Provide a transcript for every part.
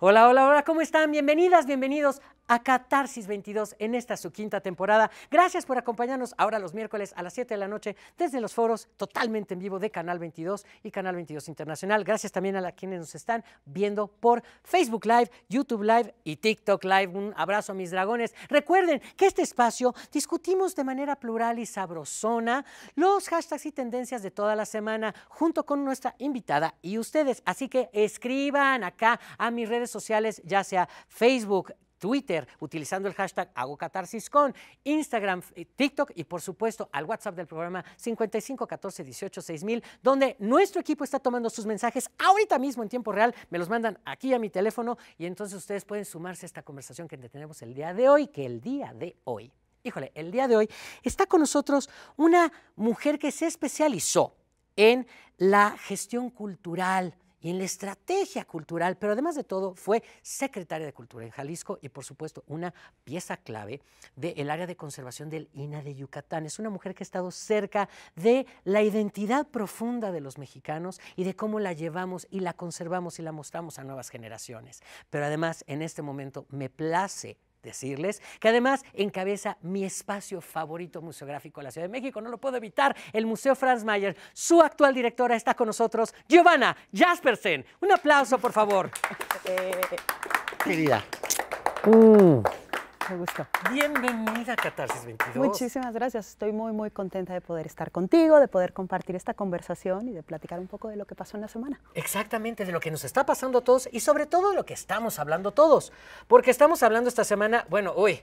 Hola, hola, hola, ¿cómo están? Bienvenidas, bienvenidos a Catarsis 22 en esta su quinta temporada. Gracias por acompañarnos ahora los miércoles a las 7 de la noche desde los foros totalmente en vivo de Canal 22 y Canal 22 Internacional. Gracias también a quienes nos están viendo por Facebook Live, YouTube Live y TikTok Live. Un abrazo a mis dragones. Recuerden que este espacio discutimos de manera plural y sabrosona los hashtags y tendencias de toda la semana junto con nuestra invitada y ustedes. Así que escriban acá a mis redes sociales, ya sea Facebook, Twitter utilizando el hashtag hago con, Instagram, eh, TikTok y por supuesto al WhatsApp del programa 5514186000 donde nuestro equipo está tomando sus mensajes ahorita mismo en tiempo real, me los mandan aquí a mi teléfono y entonces ustedes pueden sumarse a esta conversación que tenemos el día de hoy, que el día de hoy, híjole, el día de hoy está con nosotros una mujer que se especializó en la gestión cultural y en la estrategia cultural, pero además de todo fue secretaria de Cultura en Jalisco y por supuesto una pieza clave del área de conservación del INA de Yucatán. Es una mujer que ha estado cerca de la identidad profunda de los mexicanos y de cómo la llevamos y la conservamos y la mostramos a nuevas generaciones. Pero además en este momento me place decirles que además encabeza mi espacio favorito museográfico de la Ciudad de México. No lo puedo evitar, el Museo Franz Mayer. Su actual directora está con nosotros, Giovanna Jaspersen. Un aplauso, por favor. Eh. Querida. Mm. Me gustó. Bienvenida a Catarsis 22. Muchísimas gracias. Estoy muy, muy contenta de poder estar contigo, de poder compartir esta conversación y de platicar un poco de lo que pasó en la semana. Exactamente, de lo que nos está pasando a todos y sobre todo de lo que estamos hablando todos. Porque estamos hablando esta semana, bueno, hoy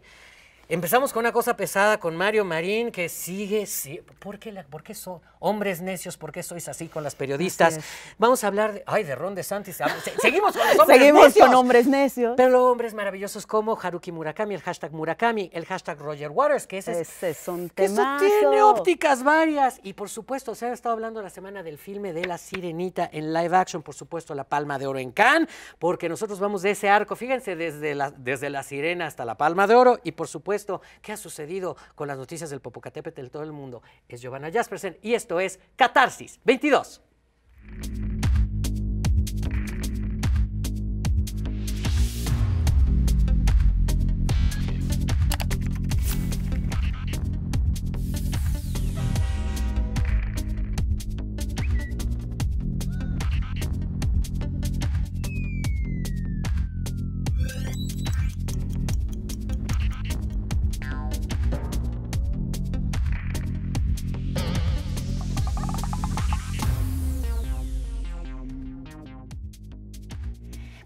Empezamos con una cosa pesada con Mario Marín, que sigue. Sí, ¿por, qué son hombres necios? ¿Por qué sois así con las periodistas? Vamos a hablar de. Ay, de Ron DeSantis. Ah, seguimos con los hombres Seguimos con hombres necios. Pero luego hombres maravillosos como Haruki Murakami, el hashtag Murakami, el hashtag Roger Waters, que ese, ese es un tema. tiene ópticas varias. Y por supuesto, se ha estado hablando la semana del filme de La Sirenita en live action. Por supuesto, La Palma de Oro en Cannes, porque nosotros vamos de ese arco, fíjense, desde la, desde la Sirena hasta La Palma de Oro. Y por supuesto, esto, ¿qué ha sucedido con las noticias del Popocatépetl en todo el mundo? Es Giovanna Jaspersen y esto es Catarsis 22.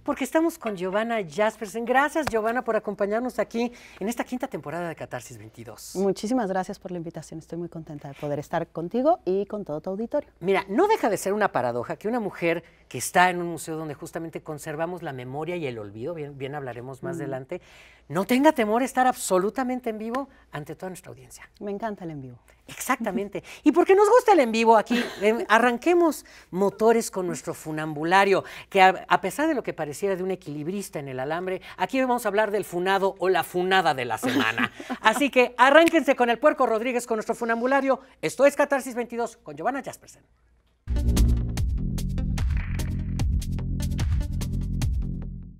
porque estamos con Giovanna Jaspersen. Gracias, Giovanna, por acompañarnos aquí en esta quinta temporada de Catarsis 22. Muchísimas gracias por la invitación. Estoy muy contenta de poder estar contigo y con todo tu auditorio. Mira, no deja de ser una paradoja que una mujer que está en un museo donde justamente conservamos la memoria y el olvido, bien, hablaremos más adelante, no tenga temor a estar absolutamente en vivo ante toda nuestra audiencia. Me encanta el en vivo. Exactamente. y porque nos gusta el en vivo aquí, arranquemos motores con nuestro funambulario, que a, pesar de lo que pareciera de un equilibrista en el alambre, aquí vamos a hablar del funado o la funada de la semana. Así que arránquense con el puerco Rodríguez con nuestro funambulario. Esto es Catarsis 22 con Giovanna Jaspersen.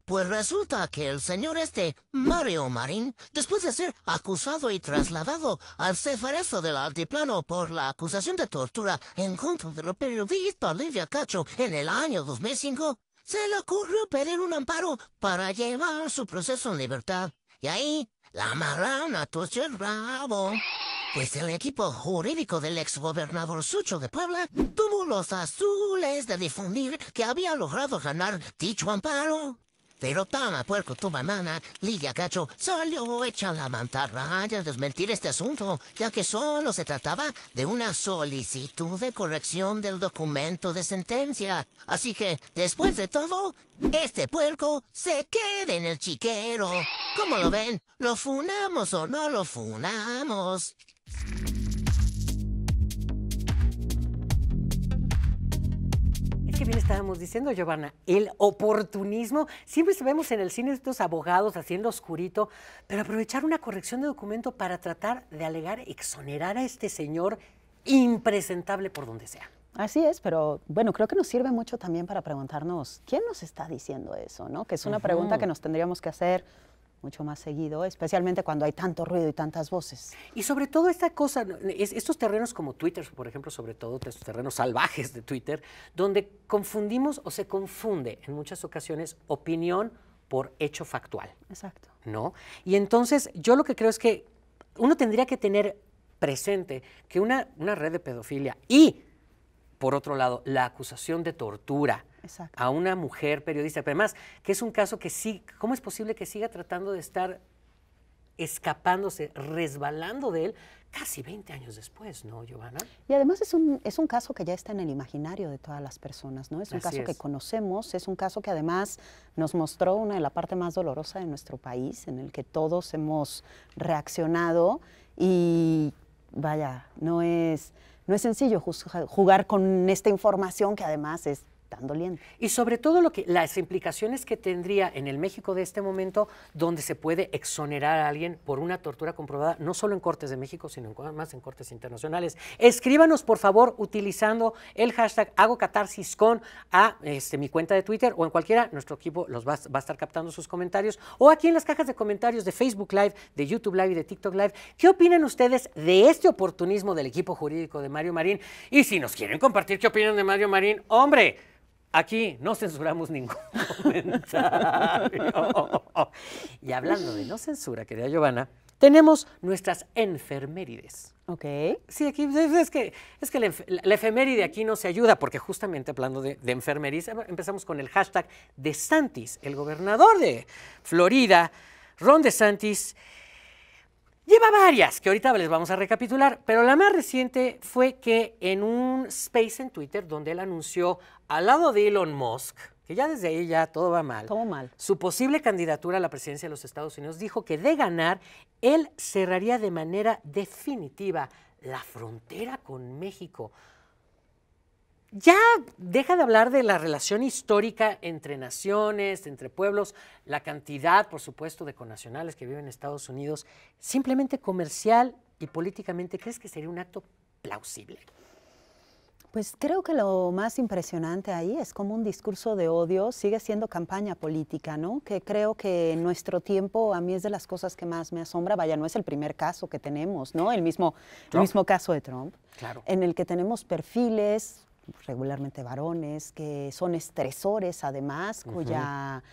Pues resulta que el señor este, Mario Marín, después de ser acusado y trasladado al cefarezo del altiplano por la acusación de tortura en contra de la periodista Olivia Cacho en el año 2005, se le ocurrió pedir un amparo para llevar su proceso en libertad. Y ahí, la marana torció el rabo. Pues el equipo jurídico del exgobernador Sucho de Puebla tuvo los azules de difundir que había logrado ganar dicho amparo. Pero toma, puerco, tu mamá, Lidia Cacho, salió hecha la mantarraya desmentir este asunto, ya que solo se trataba de una solicitud de corrección del documento de sentencia. Así que, después de todo, este puerco se queda en el chiquero. ¿Cómo lo ven? ¿Lo funamos o no lo funamos? que bien estábamos diciendo, Giovanna, el oportunismo. Siempre vemos en el cine estos abogados haciendo oscurito, pero aprovechar una corrección de documento para tratar de alegar, exonerar a este señor impresentable por donde sea. Así es, pero bueno, creo que nos sirve mucho también para preguntarnos, ¿quién nos está diciendo eso? ¿no? Que es una pregunta que nos tendríamos que hacer mucho más seguido, especialmente cuando hay tanto ruido y tantas voces. Y sobre todo esta cosa, estos terrenos como Twitter, por ejemplo, sobre todo estos terrenos salvajes de Twitter, donde confundimos o se confunde en muchas ocasiones opinión por hecho factual. Exacto. ¿No? Y entonces yo lo que creo es que uno tendría que tener presente que una, una red de pedofilia y por otro lado, la acusación de tortura a una mujer periodista. Pero además, que es un caso que sí, ¿cómo es posible que siga tratando de estar escapándose, resbalando de él casi 20 años después, ¿no, Giovanna? Y además es un, es un caso que ya está en el imaginario de todas las personas, ¿no? Es un caso que conocemos, es un caso que además nos mostró una de las partes más dolorosa de nuestro país, en el que todos hemos reaccionado y vaya, no es no es sencillo jugar con esta información que además es y sobre todo lo que, las implicaciones que tendría en el México de este momento, donde se puede exonerar a alguien por una tortura comprobada, no solo en Cortes de México, sino más en Cortes Internacionales. Escríbanos, por favor, utilizando el hashtag hago catarsis con a este, mi cuenta de Twitter o en cualquiera, nuestro equipo los va, va a estar captando sus comentarios, o aquí en las cajas de comentarios de Facebook Live, de YouTube Live y de TikTok Live. ¿Qué opinan ustedes de este oportunismo del equipo jurídico de Mario Marín? Y si nos quieren compartir qué opinan de Mario Marín, hombre, Aquí no censuramos ningún comentario. y hablando de no censura, querida Giovanna, tenemos nuestras enfermerides. Ok. Sí, aquí es que, es que la, efeméride aquí no se ayuda, porque justamente hablando de, de em, empezamos con el hashtag de Santis, el gobernador de Florida, Ron DeSantis. Santis Lleva varias, que ahorita les vamos a recapitular, pero la más reciente fue que en un space en Twitter donde él anunció al lado de Elon Musk, que ya desde ahí ya todo va mal. Todo mal. Su posible candidatura a la presidencia de los Estados Unidos dijo que de ganar, él cerraría de manera definitiva la frontera con México ya deja de hablar de la relación histórica entre naciones, entre pueblos, la cantidad, por supuesto, de connacionales que viven en Estados Unidos, simplemente comercial y políticamente, ¿crees que sería un acto plausible? Pues creo que lo más impresionante ahí es como un discurso de odio sigue siendo campaña política, ¿no? Que creo que en nuestro tiempo a mí es de las cosas que más me asombra. Vaya, no es el primer caso que tenemos, ¿no? El mismo, el mismo caso de Trump, claro. en el que tenemos perfiles regularmente varones, que son estresores además, cuya,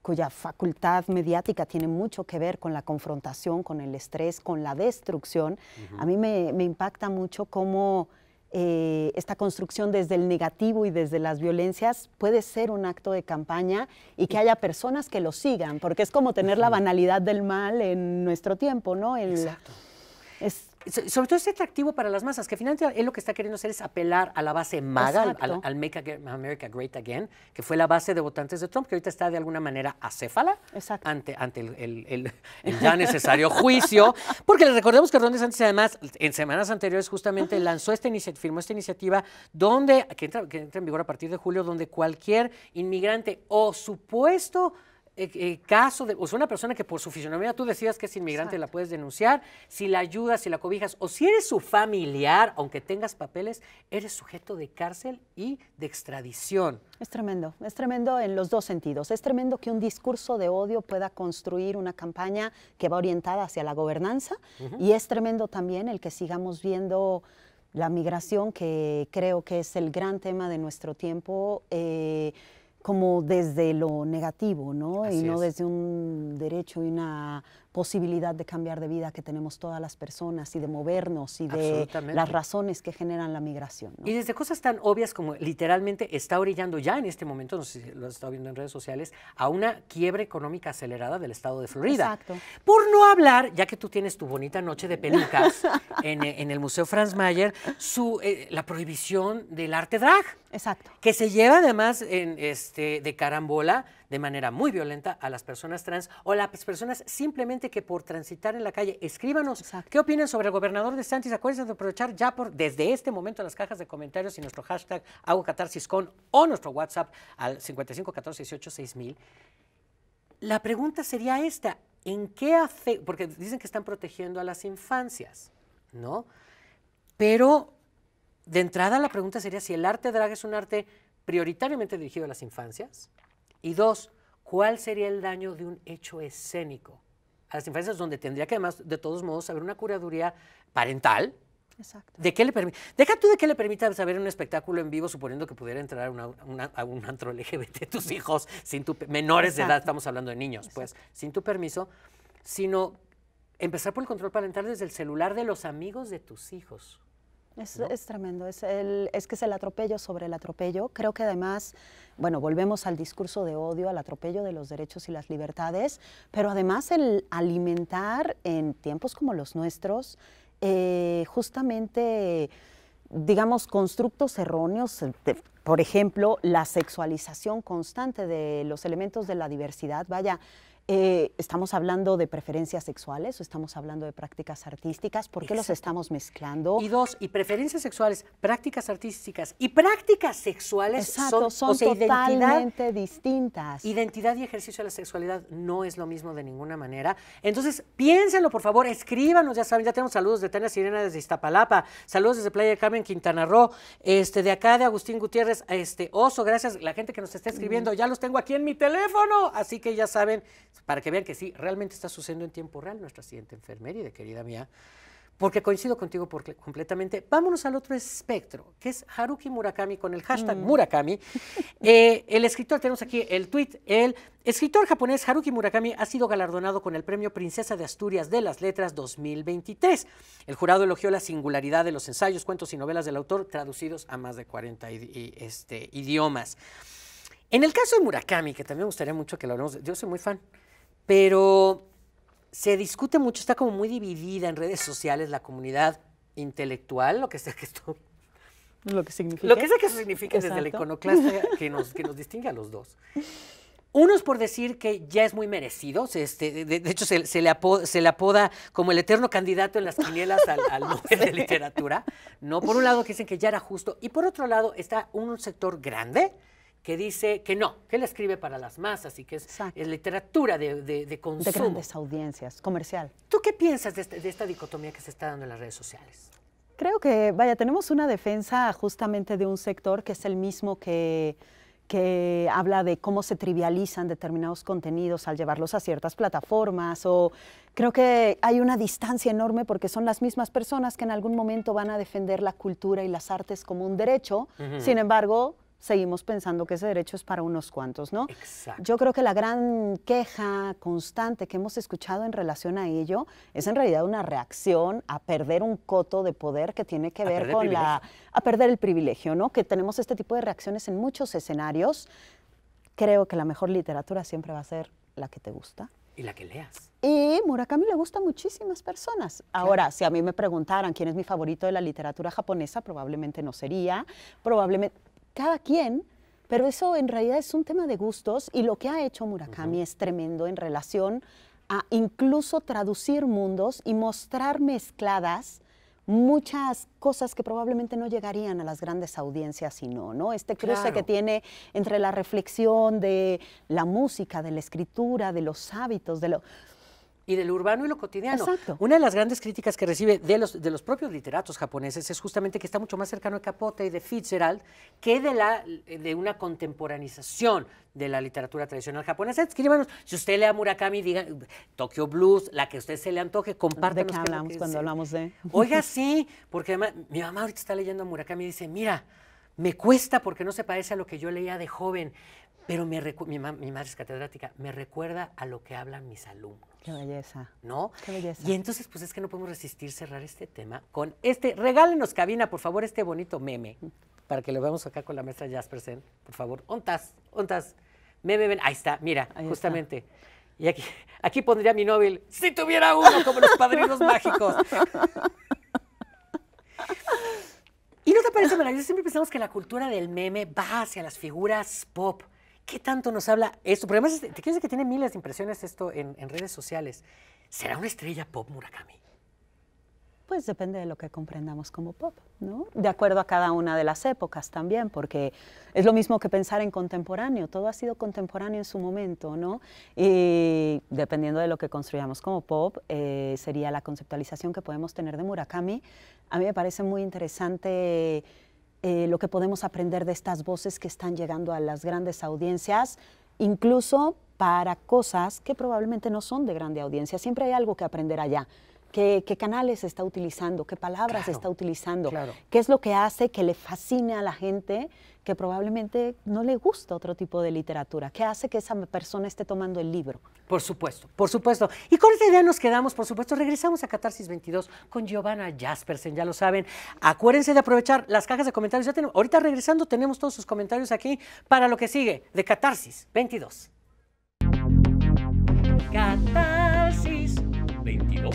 cuya facultad mediática tiene mucho que ver con la confrontación, con el estrés, con la destrucción. A mí me, impacta mucho cómo eh, esta construcción desde el negativo y desde las violencias puede ser un acto de campaña y que haya personas que lo sigan, porque es como tener la banalidad del mal en nuestro tiempo, ¿no? Exacto sobre todo es atractivo para las masas, que finalmente él lo que está queriendo hacer es apelar a la base MAGA, al, Make America Great Again, que fue la base de votantes de Trump, que ahorita está de alguna manera acéfala ante, ante el, ya necesario juicio, porque les recordemos que Ron antes además en semanas anteriores justamente lanzó esta iniciativa, firmó esta iniciativa donde, que entra, que entra en vigor a partir de julio, donde cualquier inmigrante o supuesto eh, eh, caso de, o sea, una persona que por su fisionomía tú decías que es inmigrante, la puedes denunciar, si la ayudas, si la cobijas, o si eres su familiar, aunque tengas papeles, eres sujeto de cárcel y de extradición. Es tremendo, es tremendo en los dos sentidos. Es tremendo que un discurso de odio pueda construir una campaña que va orientada hacia la gobernanza y es tremendo también el que sigamos viendo la migración, que creo que es el gran tema de nuestro tiempo. Eh, como desde lo negativo, ¿no? y no desde un derecho y una posibilidad de cambiar de vida que tenemos todas las personas y de movernos y de las razones que generan la migración. Y desde cosas tan obvias como literalmente está orillando ya en este momento, no sé si lo has estado viendo en redes sociales, a una quiebra económica acelerada del estado de Florida. Exacto. Por no hablar, ya que tú tienes tu bonita noche de pelucas en, el Museo Franz Mayer, su, eh, la prohibición del arte drag. Exacto. Que se lleva además este, de carambola de manera muy violenta a las personas trans o las personas simplemente que por transitar en la calle. Escríbanos qué opinan sobre el gobernador de Santis. Acuérdense de aprovechar ya por desde este momento las cajas de comentarios y nuestro hashtag con o nuestro WhatsApp al 55 14 La pregunta sería esta, ¿en qué afecta? Porque dicen que están protegiendo a las infancias, ¿no? Pero de entrada la pregunta sería si el arte drag es un arte prioritariamente dirigido a las infancias. Y dos, ¿cuál sería el daño de un hecho escénico a las infancias donde tendría que además, de todos modos, haber una curaduría parental? Exacto. ¿De qué le Deja tú de qué le permita saber un espectáculo en vivo, suponiendo que pudiera entrar a un antro LGBT tus hijos, sin tu, menores de edad, estamos hablando de niños, pues, sin tu permiso, sino empezar por el control parental desde el celular de los amigos de tus hijos. Es, tremendo, es, que es el atropello sobre el atropello. Creo que además, bueno, volvemos al discurso de odio, al atropello de los derechos y las libertades, pero además el alimentar en tiempos como los nuestros, eh, justamente digamos, constructos erróneos, por ejemplo, la sexualización constante de los elementos de la diversidad. Vaya, eh, ¿Estamos hablando de preferencias sexuales o estamos hablando de prácticas artísticas? ¿Por qué los estamos mezclando? Y dos, y preferencias sexuales, prácticas artísticas y prácticas sexuales son, totalmente distintas. Identidad y ejercicio de la sexualidad no es lo mismo de ninguna manera. Entonces, piénsenlo, por favor, escríbanos, ya saben, ya tenemos saludos de Tania Sirena desde Iztapalapa, saludos desde Playa Carmen, Quintana Roo, este, de acá de Agustín Gutiérrez, este, Oso, gracias, la gente que nos está escribiendo, mm. ya los tengo aquí en mi teléfono, así que ya saben, para que vean que sí, realmente está sucediendo en tiempo real nuestra siguiente enfermería, querida mía, porque coincido contigo completamente. Vámonos al otro espectro, que es Haruki Murakami con el hashtag mm. Murakami. Eh, el escritor, tenemos aquí el tweet, el escritor japonés Haruki Murakami ha sido galardonado con el premio Princesa de Asturias de las Letras 2023. El jurado elogió la singularidad de los ensayos, cuentos y novelas del autor traducidos a más de 40 este, idiomas. En el caso de Murakami, que también me gustaría mucho que lo hablemos, yo soy muy fan pero se discute mucho, está como muy dividida en redes sociales la comunidad intelectual, lo que sea que esto... Lo que significa. Lo que sea que eso significa desde la iconoclasta que nos, que nos distingue a los dos. Uno es por decir que ya es muy merecido, este, de, hecho se, le apoda, se, le apoda, como el eterno candidato en las quinielas al, al de Literatura, ¿no? Por un lado dicen que ya era justo, y por otro lado está un sector grande que dice que no, que él escribe para las masas y que es, literatura de, de, consumo. grandes audiencias, comercial. ¿Tú qué piensas este, de, esta dicotomía que se está dando en las redes sociales? Creo que, vaya, tenemos una defensa justamente de un sector que es el mismo que, que habla de cómo se trivializan determinados contenidos al llevarlos a ciertas plataformas o creo que hay una distancia enorme porque son las mismas personas que en algún momento van a defender la cultura y las artes como un derecho, sin embargo seguimos pensando que ese derecho es para unos cuantos, ¿no? Yo creo que la gran queja constante que hemos escuchado en relación a ello es en realidad una reacción a perder un coto de poder que tiene que ver con la... a perder el privilegio, ¿no? Que tenemos este tipo de reacciones en muchos escenarios. Creo que la mejor literatura siempre va a ser la que te gusta. Y la que leas. Y Murakami le gusta a muchísimas personas. Ahora, si a mí me preguntaran quién es mi favorito de la literatura japonesa, probablemente no sería. Probablemente cada quien, pero eso en realidad es un tema de gustos y lo que ha hecho Murakami es tremendo en relación a incluso traducir mundos y mostrar mezcladas muchas cosas que probablemente no llegarían a las grandes audiencias si no, ¿no? Este cruce que tiene entre la reflexión de la música, de la escritura, de los hábitos, de lo y de lo urbano y lo cotidiano. Una de las grandes críticas que recibe de los, de los propios literatos japoneses es justamente que está mucho más cercano a Capote y de Fitzgerald que de, la, de una contemporaneización de la literatura tradicional japonesa. Escríbanos, si usted lea Murakami, diga Tokyo Blues, la que usted se le antoje, compártanos. ¿De qué hablamos cuando hablamos de...? Oiga, sí, porque además, mi mamá ahorita está leyendo a Murakami y dice, mira, me cuesta porque no se parece a lo que yo leía de joven. Pero mi, madre es catedrática, me recuerda a lo que hablan mis alumnos. Qué belleza. ¿No? Qué belleza. Y entonces, pues es que no podemos resistir cerrar este tema con este. Regálenos, cabina, por favor, este bonito meme, para que lo veamos acá con la maestra Jaspersen. Por favor, ontas, ontas. Meme, ven. Ahí está, mira, justamente. Y aquí, aquí pondría mi Nobel, si tuviera uno, como los padrinos mágicos. ¿Y no te parece maravilloso? Siempre pensamos que la cultura del meme va hacia las figuras pop. ¿Qué tanto nos habla esto? Porque además, este, te quiero que tiene miles de impresiones esto en, redes sociales. ¿Será una estrella pop Murakami? Pues depende de lo que comprendamos como pop, ¿no? De acuerdo a cada una de las épocas también, porque es lo mismo que pensar en contemporáneo, todo ha sido contemporáneo en su momento, ¿no? Y dependiendo de lo que construyamos como pop, eh, sería la conceptualización que podemos tener de Murakami. A mí me parece muy interesante eh, lo que podemos aprender de estas voces que están llegando a las grandes audiencias, incluso para cosas que probablemente no son de grande audiencia. Siempre hay algo que aprender allá. ¿Qué, canales está utilizando? ¿Qué palabras está utilizando? ¿Qué es lo que hace que le fascine a la gente que probablemente no le gusta otro tipo de literatura? ¿Qué hace que esa persona esté tomando el libro? Por supuesto, por supuesto. Y con esta idea nos quedamos, por supuesto. Regresamos a Catarsis 22 con Giovanna Jaspersen, ya lo saben. Acuérdense de aprovechar las cajas de comentarios. Ya tenemos, ahorita regresando tenemos todos sus comentarios aquí para lo que sigue de Catarsis 22. Catarsis 22.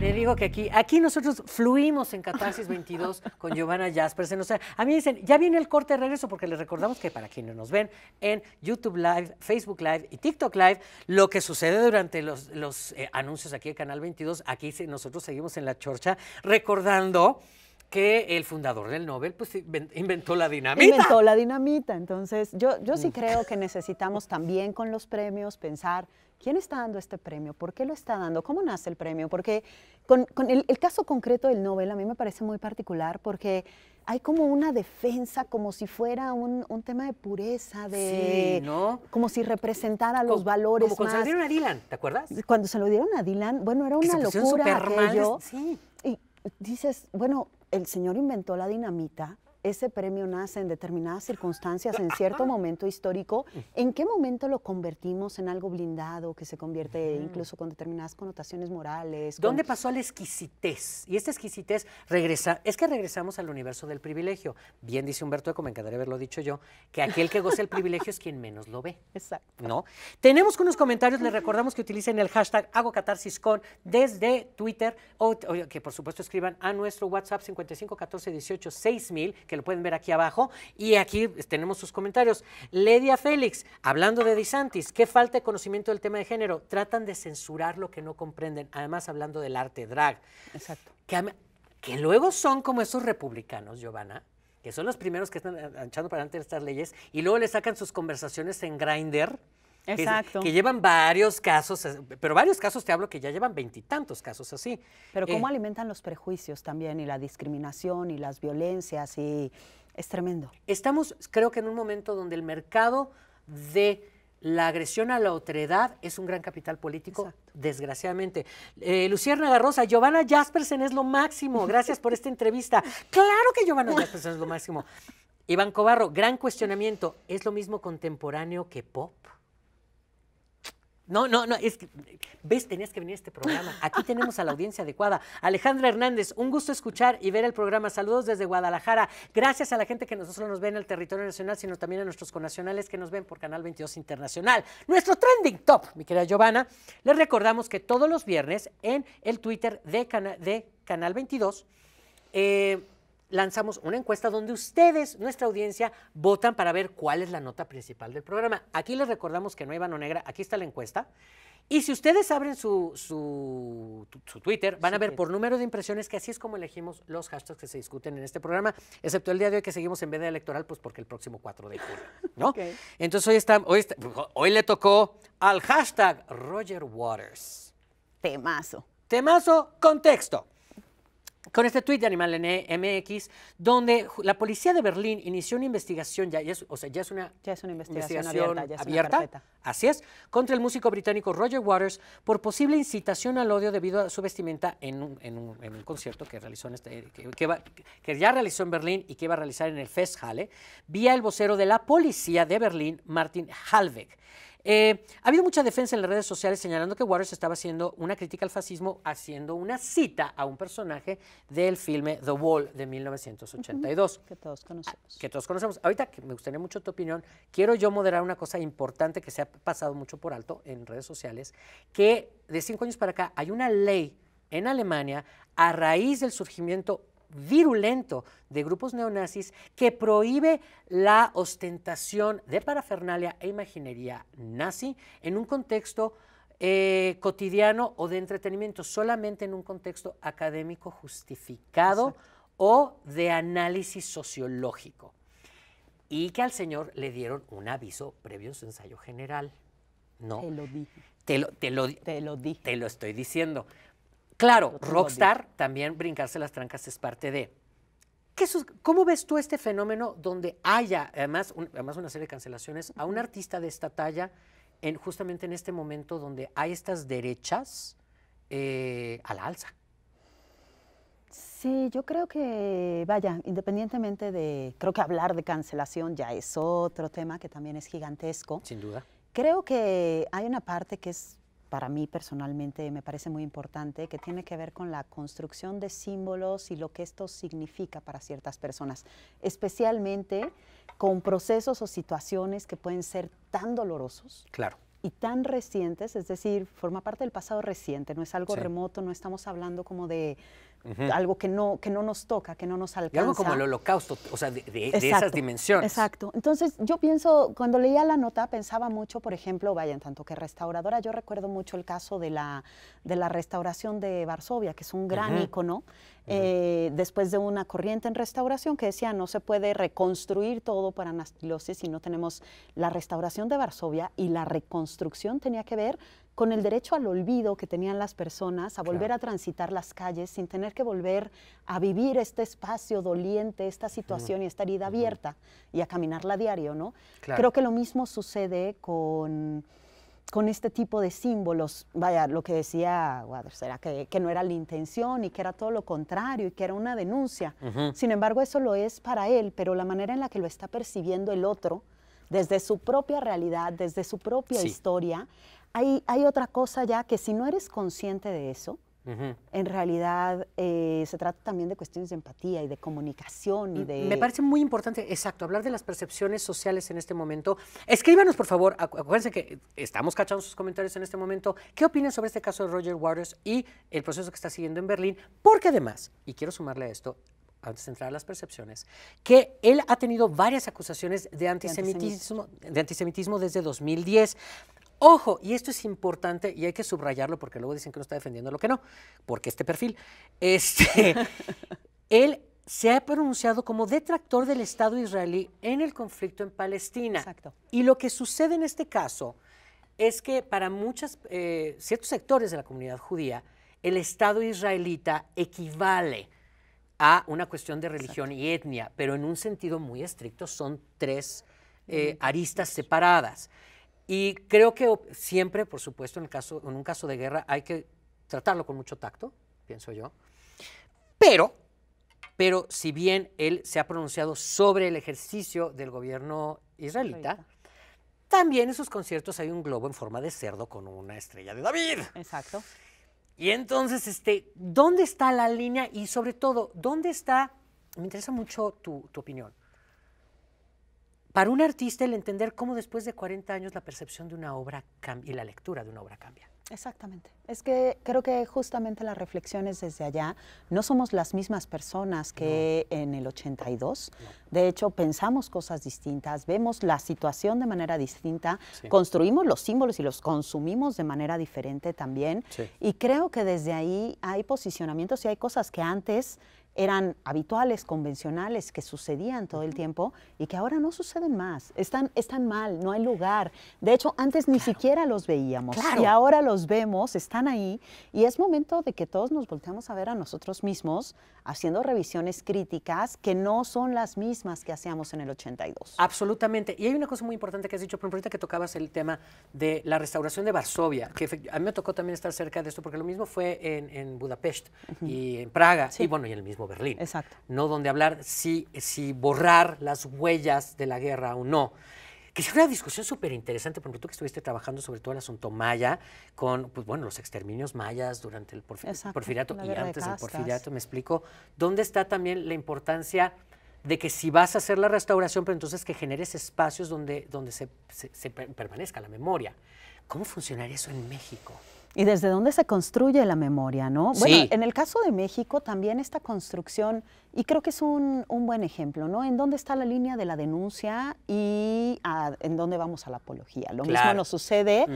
Le digo que aquí, aquí nosotros fluimos en Catarsis 22 con Giovanna Jaspersen, O sea, a mí dicen, ya viene el corte de regreso, porque les recordamos que para quienes nos ven en YouTube Live, Facebook Live y TikTok Live, lo que sucede durante los, los eh, anuncios aquí de Canal 22, aquí nosotros seguimos en la chorcha recordando que el fundador del Nobel pues inventó la dinamita. Inventó la dinamita. Entonces, yo, yo sí mm. creo que necesitamos también con los premios pensar quién está dando este premio, por qué lo está dando, cómo nace el premio, porque con, el, caso concreto del Nobel a mí me parece muy particular porque hay como una defensa, como si fuera un, tema de pureza, de ¿no? como si representara los valores. Como cuando se lo dieron a Dylan, ¿te acuerdas? Cuando se lo dieron a Dylan, bueno, era una locura Sí. Y dices, bueno, el Señor inventó la dinamita ese premio nace en determinadas circunstancias, en cierto momento histórico, ¿en qué momento lo convertimos en algo blindado que se convierte incluso con determinadas connotaciones morales? ¿Dónde pasó la exquisitez? Y esta exquisitez regresa, es que regresamos al universo del privilegio. Bien dice Humberto Eco, me encantaría haberlo dicho yo, que aquel que goza el privilegio es quien menos lo ve. Exacto. ¿No? Tenemos unos comentarios, les recordamos que utilicen el hashtag hago catarsis con desde Twitter, o, que por supuesto escriban a nuestro WhatsApp 55 que lo pueden ver aquí abajo. Y aquí pues, tenemos sus comentarios. Ledia Félix, hablando de Disantis, qué falta de conocimiento del tema de género. Tratan de censurar lo que no comprenden. Además, hablando del arte drag. Exacto. Que, luego son como esos republicanos, Giovanna que son los primeros que están anchando para adelante estas leyes, y luego le sacan sus conversaciones en Grindr, Exacto. Que, llevan varios casos, eh, pero varios casos te hablo que ya llevan veintitantos casos así. Pero cómo eh, alimentan los prejuicios también y la discriminación y las violencias y es tremendo. Estamos, creo que en un momento donde el mercado de la agresión a la otredad es un gran capital político, desgraciadamente. Luciana eh, Lucierna Garrosa, Giovanna Jaspersen es lo máximo. Gracias por esta entrevista. Claro que Giovanna Jaspersen es lo máximo. Iván Cobarro, gran cuestionamiento. ¿Es lo mismo contemporáneo que pop? No, no, no, es que, ves, tenías que venir a este programa. Aquí tenemos a la audiencia adecuada. Alejandra Hernández, un gusto escuchar y ver el programa. Saludos desde Guadalajara. Gracias a la gente que no solo nos ve en el territorio nacional, sino también a nuestros conacionales que nos ven por Canal 22 Internacional. Nuestro trending top, mi querida Giovanna, les recordamos que todos los viernes en el Twitter de, de Canal 22, eh, lanzamos una encuesta donde ustedes, nuestra audiencia, votan para ver cuál es la nota principal del programa. Aquí les recordamos que no hay mano negra, aquí está la encuesta. Y si ustedes abren su, su, Twitter, van a ver por número de impresiones que así es como elegimos los hashtags que se discuten en este programa, excepto el día de hoy que seguimos en veda electoral, pues porque el próximo 4 de julio, ¿no? Entonces hoy, está, hoy, hoy le tocó al hashtag Roger Waters. Temazo. Temazo, contexto con este tuit de Animal e, MX, donde la policía de Berlín inició una investigación, ya, es, o ya es una, es una investigación, abierta, así es, contra el músico británico Roger Waters por posible incitación al odio debido a su vestimenta en un, concierto que, ya realizó en Berlín y que iba a realizar en el Festhalle, vía el vocero de la policía de Berlín, Martin Halweg. Eh, ha habido mucha defensa en las redes sociales señalando que Waters estaba haciendo una crítica al fascismo, haciendo una cita a un personaje del filme The Wall de 1982. Que todos conocemos. Que todos conocemos. Ahorita que me gustaría mucho tu opinión, quiero yo moderar una cosa importante que se ha pasado mucho por alto en redes sociales, que de cinco años para acá hay una ley en Alemania a raíz del surgimiento virulento de grupos neonazis que prohíbe la ostentación de parafernalia e imaginería nazi en un contexto eh, cotidiano o de entretenimiento, solamente en un contexto académico justificado o de análisis sociológico. Y que al señor le dieron un aviso previo a su ensayo general. No. Te lo Te lo, te lo, dije. Te lo estoy diciendo. Claro, rockstar, también brincarse las trancas es parte de. ¿Cómo ves tú este fenómeno donde haya, además, además una serie de cancelaciones, a un artista de esta talla en, justamente en este momento donde hay estas derechas eh, a la alza? Sí, yo creo que, vaya, independientemente de, creo que hablar de cancelación ya es otro tema que también es gigantesco. Sin duda. Creo que hay una parte que es para mí personalmente me parece muy importante, que tiene que ver con la construcción de símbolos y lo que esto significa para ciertas personas, especialmente con procesos o situaciones que pueden ser tan dolorosos. Claro. Y tan recientes, es decir, forma parte del pasado reciente, no es algo remoto, no estamos hablando como de algo que no, que no nos toca, que no nos alcanza. algo como el holocausto, o sea, de, esas dimensiones. Exacto. Entonces, yo pienso, cuando leía la nota, pensaba mucho, por ejemplo, vaya, en tanto que restauradora, yo recuerdo mucho el caso de la, de la restauración de Varsovia, que es un gran icono, eh, después de una corriente en restauración que decía no se puede reconstruir todo para anastilosis si no tenemos la restauración de Varsovia y la reconstrucción tenía que ver con el derecho al olvido que tenían las personas, a volver a transitar las calles sin tener que volver a vivir este espacio doliente, esta situación y esta herida abierta y a caminarla a diario, ¿no? Creo que lo mismo sucede con con este tipo de símbolos, vaya, lo que decía que, no era la intención y que era todo lo contrario y que era una denuncia. Sin embargo, eso lo es para él, pero la manera en la que lo está percibiendo el otro, desde su propia realidad, desde su propia historia, hay, otra cosa ya que si no eres consciente de eso, en realidad eh, se trata también de cuestiones de empatía y de comunicación y mm, de... Me parece muy importante, exacto, hablar de las percepciones sociales en este momento. Escríbanos, por favor, acuérdense que estamos cachando sus comentarios en este momento. ¿Qué opinas sobre este caso de Roger Waters y el proceso que está siguiendo en Berlín? Porque además, y quiero sumarle a esto, antes de entrar a las percepciones, que él ha tenido varias acusaciones de antisemitismo, de antisemitismo desde 2010. Ojo, y esto es importante y hay que subrayarlo porque luego dicen que no está defendiendo lo que no, porque este perfil, este, él se ha pronunciado como detractor del Estado israelí en el conflicto en Palestina. Exacto. Y lo que sucede en este caso es que para muchos, eh, ciertos sectores de la comunidad judía, el Estado israelita equivale a una cuestión de religión y etnia, pero en un sentido muy estricto son tres eh, aristas separadas. Y creo que siempre, por supuesto, en, el caso, en un caso de guerra hay que tratarlo con mucho tacto, pienso yo. Pero, pero si bien él se ha pronunciado sobre el ejercicio del gobierno israelita, también en sus conciertos hay un globo en forma de cerdo con una estrella de David. Exacto. Y entonces, este, ¿dónde está la línea? Y sobre todo, ¿dónde está, me interesa mucho tu, tu opinión, para un artista el entender cómo después de 40 años la percepción de una obra cambia y la lectura de una obra cambia. Exactamente. Es que creo que justamente las reflexiones desde allá. No somos las mismas personas que en el 82. De hecho, pensamos cosas distintas, vemos la situación de manera distinta, construimos los símbolos y los consumimos de manera diferente también. Y creo que desde ahí hay posicionamientos y hay cosas que antes eran habituales, convencionales, que sucedían todo el tiempo y que ahora no suceden más. Están, están mal, no hay lugar. De hecho, antes ni siquiera los veíamos y ahora los vemos, están ahí y es momento de que todos nos volteamos a ver a nosotros mismos haciendo revisiones críticas que no son las mismas que hacíamos en el 82. Absolutamente. Y hay una cosa muy importante que has dicho, por ejemplo, ahorita que tocabas el tema de la restauración de Varsovia, que a mí me tocó también estar cerca de esto porque lo mismo fue en, en Budapest y en Praga sí. y bueno, y el mismo Berlín. Exacto. No donde hablar si, si borrar las huellas de la guerra o no. Que es una discusión súper interesante, porque tú que estuviste trabajando sobre todo el asunto maya, con, pues bueno, los exterminios mayas durante el porfirato, y antes del porfiriato, me explico, ¿dónde está también la importancia de que si vas a hacer la restauración, pero entonces que generes espacios donde, donde se, se permanezca la memoria? ¿Cómo funcionaría eso en México? Y desde dónde se construye la memoria, ¿no? Bueno, en el caso de México también esta construcción y creo que es un, buen ejemplo, ¿no? ¿En dónde está la línea de la denuncia y ah, en dónde vamos a la apología? Lo mismo nos sucede.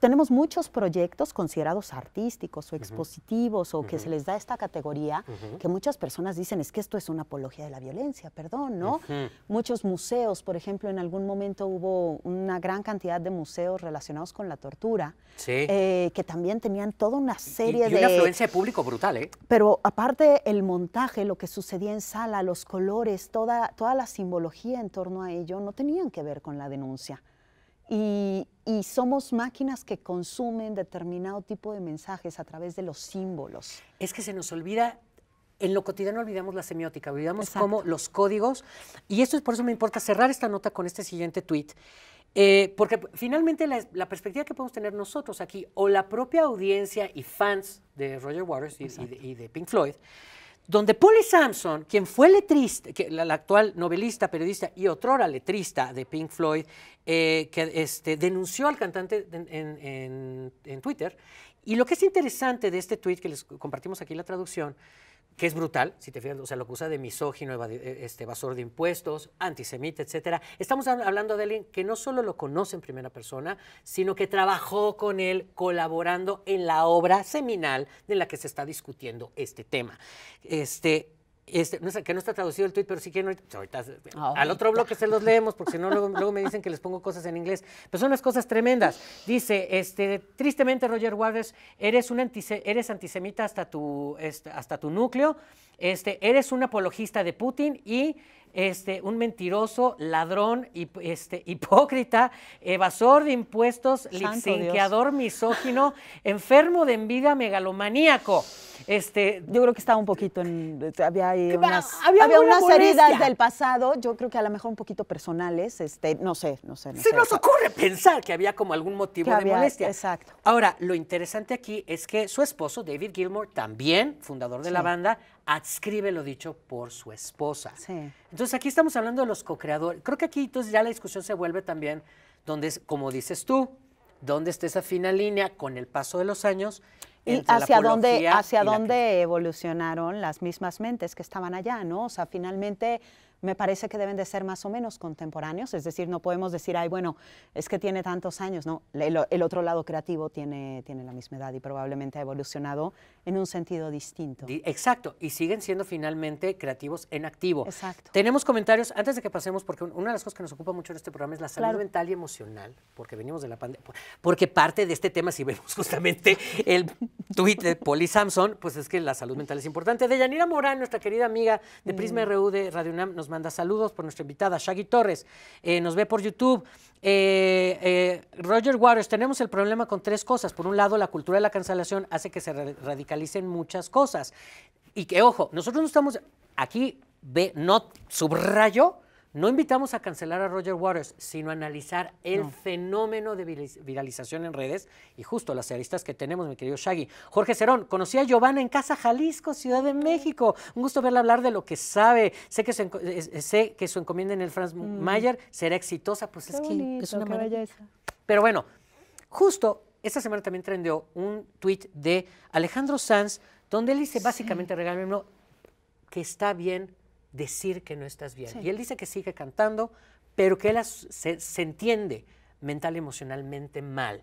Tenemos muchos proyectos considerados artísticos o expositivos o que se les da esta categoría que muchas personas dicen es que esto es una apología de la violencia, perdón, ¿no? Muchos museos, por ejemplo, en algún momento hubo una gran cantidad de museos relacionados con la tortura eh, que también tenían toda una serie de... y una de... de público brutal, ¿eh? Pero aparte el montaje, lo que sucedía en sala, los colores, toda, toda la simbología en torno a ello no tenían que ver con la denuncia. Y, somos máquinas que consumen determinado tipo de mensajes a través de los símbolos. Es que se nos olvida, en lo cotidiano olvidamos la semiótica, olvidamos cómo los códigos, y esto es por eso me importa cerrar esta nota con este siguiente tweet eh, porque finalmente la, perspectiva que podemos tener nosotros aquí, o la propia audiencia y fans de Roger Waters y de Pink Floyd, donde Polly e. Sampson, quien fue letrista, la, actual novelista, periodista y otrora letrista de Pink Floyd, eh, que este, denunció al cantante en, en, Twitter. Y lo que es interesante de este tweet, que les compartimos aquí la traducción, que es brutal, si te fijas, o sea, lo acusa de misógino, e, este, evasor de impuestos, antisemita, etcétera. Estamos hablando de alguien que no solo lo conoce en primera persona, sino que trabajó con él colaborando en la obra seminal de la que se está discutiendo este tema. Este, este, que no está traducido el tweet, pero si quieren ahorita, pues, ah, al otro bloque se los leemos, porque si no, luego, me dicen que les pongo cosas en inglés. Pero son unas cosas tremendas. Dice, este, tristemente, Roger Waters, eres, un eres antisemita hasta tu, este, hasta tu núcleo, este, eres un apologista de Putin y este, un mentiroso, ladrón, este, hipócrita, evasor de impuestos, licenciador misógino, enfermo de envidia, megalomaníaco. Este, yo creo que estaba un poquito en. Este, había ahí unas, había, unas heridas del pasado, yo creo que a lo mejor un poquito personales, este, no sé, no sé. Se nos ocurre pensar que había como algún motivo de molestia. Exacto. Ahora, lo interesante aquí es que su esposo, David Gilmore también fundador de la banda, adscribe lo dicho por su esposa. Entonces aquí estamos hablando de los co-creadores. Creo que aquí entonces ya la discusión se vuelve también donde, como dices tú, dónde está esa fina línea con el paso de los años. Y hacia dónde, hacia dónde evolucionaron las mismas mentes que estaban allá, ¿no? O sea, finalmente me parece que deben de ser más o menos contemporáneos, es decir, no podemos decir, ay, bueno, es que tiene tantos años, no, el, otro lado creativo tiene, tiene la misma edad y probablemente ha evolucionado en un sentido distinto. exacto, y siguen siendo finalmente creativos en activo. Exacto. Tenemos comentarios, antes de que pasemos, porque una de las cosas que nos ocupa mucho en este programa es la salud mental y emocional, porque venimos de la pandemia, porque parte de este tema, si vemos justamente el tweet de Polly Samson, pues es que la salud mental es importante. De Yanira Morán, nuestra querida amiga de Prisma RU de Radio UNAM, nos manda saludos por nuestra invitada Shaggy Torres, eh, nos ve por YouTube. Eh, eh, Roger Waters, tenemos el problema con tres cosas. Por un lado, la cultura de la cancelación hace que se radicalicen muchas cosas. Y que, ojo, nosotros no estamos aquí, no subrayo no invitamos a cancelar a Roger Waters, sino a analizar el fenómeno de viralización en redes y justo las aristas que tenemos, mi querido Shaggy. Jorge Cerón, conocí a Giovanna en Casa Jalisco, Ciudad de México. Un gusto verla hablar de lo que sabe. Sé que su, eh, eh, sé que encomienda en el Franz mm. Mayer será exitosa, pues es que es una esa. Pero bueno, justo esta semana también trendeó un tuit de Alejandro Sanz, donde él dice básicamente, básicamente, uno que está bien decir que no estás bien. Y él dice que sigue cantando, pero que él se, entiende mental y emocionalmente mal.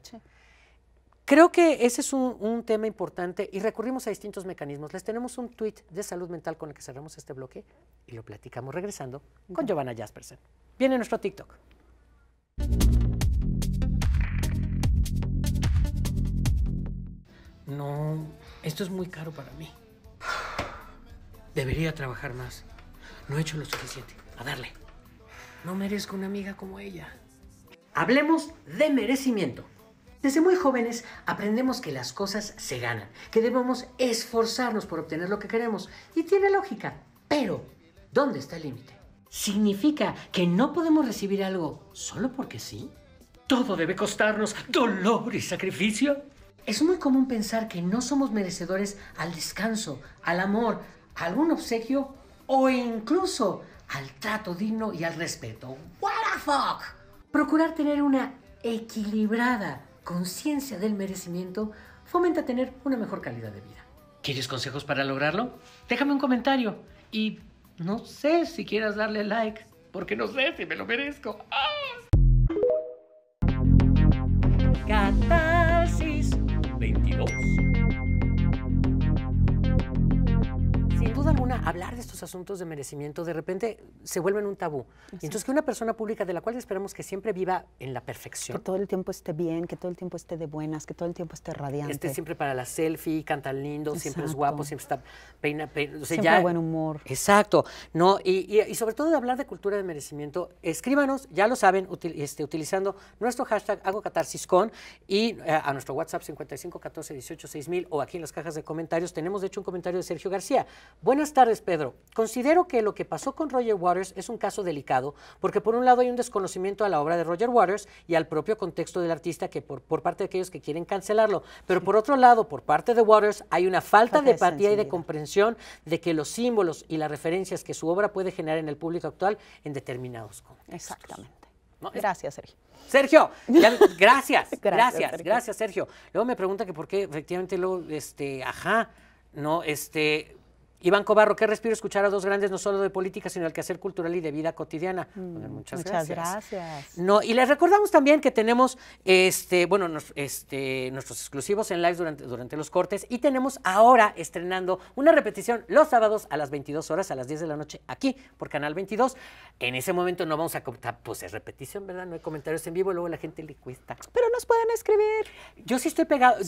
Creo que ese es un, tema importante y recurrimos a distintos mecanismos. Les tenemos un tweet de salud mental con el que cerramos este bloque y lo platicamos regresando con Giovanna Jaspersen. Viene nuestro TikTok. No, esto es muy caro para mí. Debería trabajar más. No he hecho lo suficiente. A darle. No merezco una amiga como ella. Hablemos de merecimiento. Desde muy jóvenes aprendemos que las cosas se ganan, que debemos esforzarnos por obtener lo que queremos. Y tiene lógica. Pero, ¿dónde está el límite? ¿Significa que no podemos recibir algo solo porque sí? ¿Todo debe costarnos dolor y sacrificio? Es muy común pensar que no somos merecedores al descanso, al amor, a algún obsequio o incluso al trato digno y al respeto. What the fuck? Procurar tener una equilibrada conciencia del merecimiento fomenta tener una mejor calidad de vida. ¿Quieres consejos para lograrlo? Déjame un comentario y no sé si quieras darle like, porque no sé si me lo merezco. Catarsis 22. hablar de estos asuntos de merecimiento, de repente se vuelven un tabú. entonces que una persona pública de la cual esperamos que siempre viva en la perfección. Que todo el tiempo esté bien, que todo el tiempo esté de buenas, que todo el tiempo esté radiante. Esté siempre para la selfie, canta lindo, siempre es guapo, siempre está peina, siempre buen humor. Exacto. No, y, sobre todo de hablar de cultura de merecimiento, escríbanos, ya lo saben, este, utilizando nuestro hashtag hago y eh, a nuestro WhatsApp 55 14 18 6000 o aquí en las cajas de comentarios tenemos de hecho un comentario de Sergio García. Buenas tardes Pedro. Considero que lo que pasó con Roger Waters es un caso delicado, porque por un lado hay un desconocimiento a la obra de Roger Waters y al propio contexto del artista que por, parte de aquellos que quieren cancelarlo, pero por otro lado, por parte de Waters hay una falta de empatía y de comprensión de que los símbolos y las referencias que su obra puede generar en el público actual en determinados contextos. Exactamente. Gracias, Sergio. Sergio, gracias, gracias, gracias, Sergio. gracias, Sergio. Luego me pregunta que por qué efectivamente lo, este, ajá, no, este, Iván Cobarro, qué respiro escuchar a dos grandes, no solo de política, sino del quehacer cultural y de vida cotidiana. Mm, muchas gracias. muchas, gracias. No, y les recordamos también que tenemos este, bueno, este, nuestros exclusivos en live durante, los cortes y tenemos ahora estrenando una repetición los sábados a las 22 horas, a las 10 de la noche, aquí por Canal 22. En ese momento no vamos a contar, pues es repetición, ¿verdad? No hay comentarios en vivo, luego la gente le cuesta. Pero nos pueden escribir. Yo sí estoy pegado,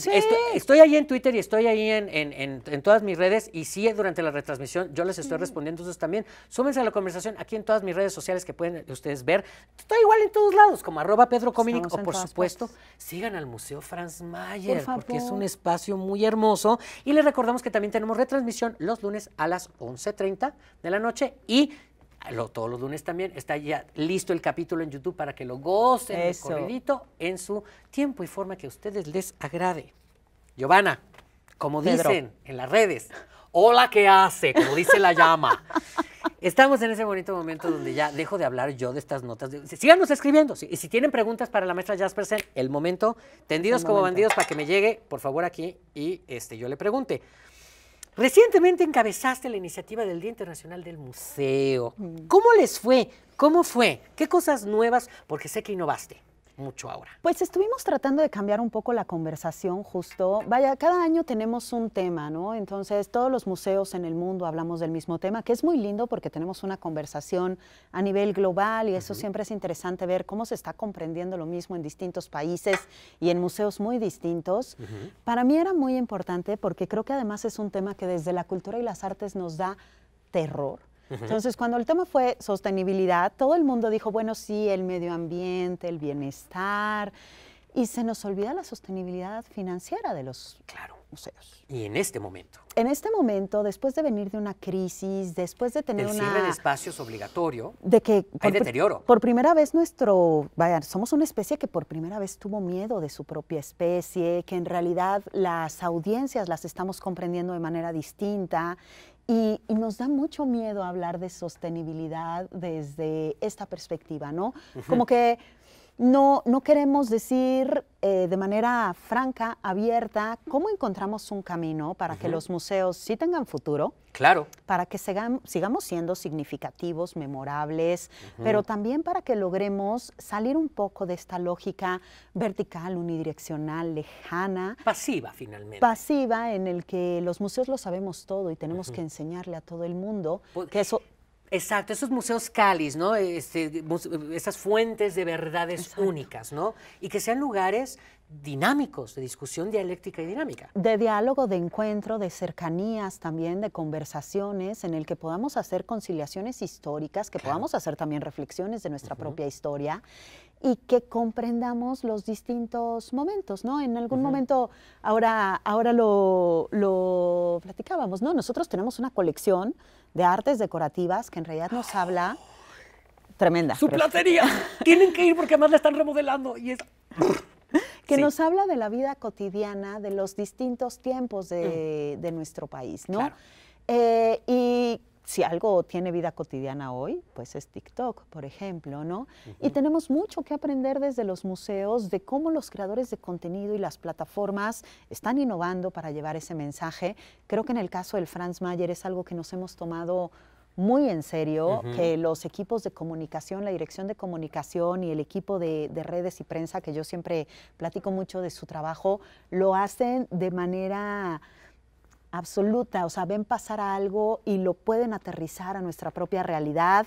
Estoy, ahí en Twitter y estoy ahí en, todas mis redes y sí durante la retransmisión, yo les estoy respondiendo entonces también. Súmense a la conversación aquí en todas mis redes sociales que pueden ustedes ver. Está igual en todos lados, como arroba Pedro Cominic, o por supuesto, sigan al Museo Franz Mayer, porque es un espacio muy hermoso. Y les recordamos que también tenemos retransmisión los lunes a las 11.30 de la noche y todos los lunes también está ya listo el capítulo en YouTube para que lo gocen Eso. en su tiempo y forma que a ustedes les agrade. Giovanna, como dicen en las redes, hola, ¿qué hace? Como dice la llama. Estamos en ese bonito momento donde ya dejo de hablar yo de estas notas. Síganos escribiendo. Y si tienen preguntas para la maestra Jaspersen, el momento, tendidos como bandidos para que me llegue, por favor, aquí y este, yo le pregunte. Recientemente encabezaste la iniciativa del Día Internacional del Museo. Mm. ¿Cómo les fue? ¿Cómo fue? ¿Qué cosas nuevas? Porque sé que innovaste mucho ahora. Pues estuvimos tratando de cambiar un poco la conversación justo. Vaya, cada año tenemos un tema, ¿no? Entonces todos los museos en el mundo hablamos del mismo tema, que es muy lindo porque tenemos una conversación a nivel global y eso siempre es interesante ver cómo se está comprendiendo lo mismo en distintos países y en museos muy distintos. Para mí era muy importante porque creo que además es un tema que desde la cultura y las artes nos da terror entonces, cuando el tema fue sostenibilidad, todo el mundo dijo, bueno, sí, el medio ambiente, el bienestar, y se nos olvida la sostenibilidad financiera de los claro. museos. Y en este momento. En este momento, después de venir de una crisis, después de tener un una... de espacios obligatorio. De que... hay deterioro. Por primera vez nuestro... Vaya, somos una especie que por primera vez tuvo miedo de su propia especie, que en realidad las audiencias las estamos comprendiendo de manera distinta y, nos da mucho miedo hablar de sostenibilidad desde esta perspectiva, ¿no? Como que no, no queremos decir eh, de manera franca, abierta, cómo encontramos un camino para que los museos sí tengan futuro. Claro. Para que sigamos siendo significativos, memorables, pero también para que logremos salir un poco de esta lógica vertical, unidireccional, lejana. Pasiva, finalmente. Pasiva, en el que los museos lo sabemos todo y tenemos que enseñarle a todo el mundo pues que eso Exacto, esos museos cáliz, ¿no? Este, esas fuentes de verdades únicas, Y que sean lugares dinámicos, de discusión dialéctica y dinámica. De diálogo, de encuentro, de cercanías también, de conversaciones en el que podamos hacer conciliaciones históricas, que podamos hacer también reflexiones de nuestra propia historia y que comprendamos los distintos momentos, ¿no? En algún momento, ahora, ahora lo, lo platicábamos, ¿no? Nosotros tenemos una colección de artes decorativas que en realidad nos habla tremenda. ¡Su platería! Tienen que ir porque además la están remodelando y es... que nos habla de la vida cotidiana, de los distintos tiempos de, mm. nuestro país, ¿no? Eh, y si algo tiene vida cotidiana hoy, pues es TikTok, por ejemplo, ¿no? Y tenemos mucho que aprender desde los museos de cómo los creadores de contenido y las plataformas están innovando para llevar ese mensaje. Creo que en el caso del Franz Mayer es algo que nos hemos tomado muy en serio, que los equipos de comunicación, la dirección de comunicación y el equipo de, redes y prensa, que yo siempre platico mucho de su trabajo, lo hacen de manera absoluta, o sea, ven pasar algo y lo pueden aterrizar a nuestra propia realidad.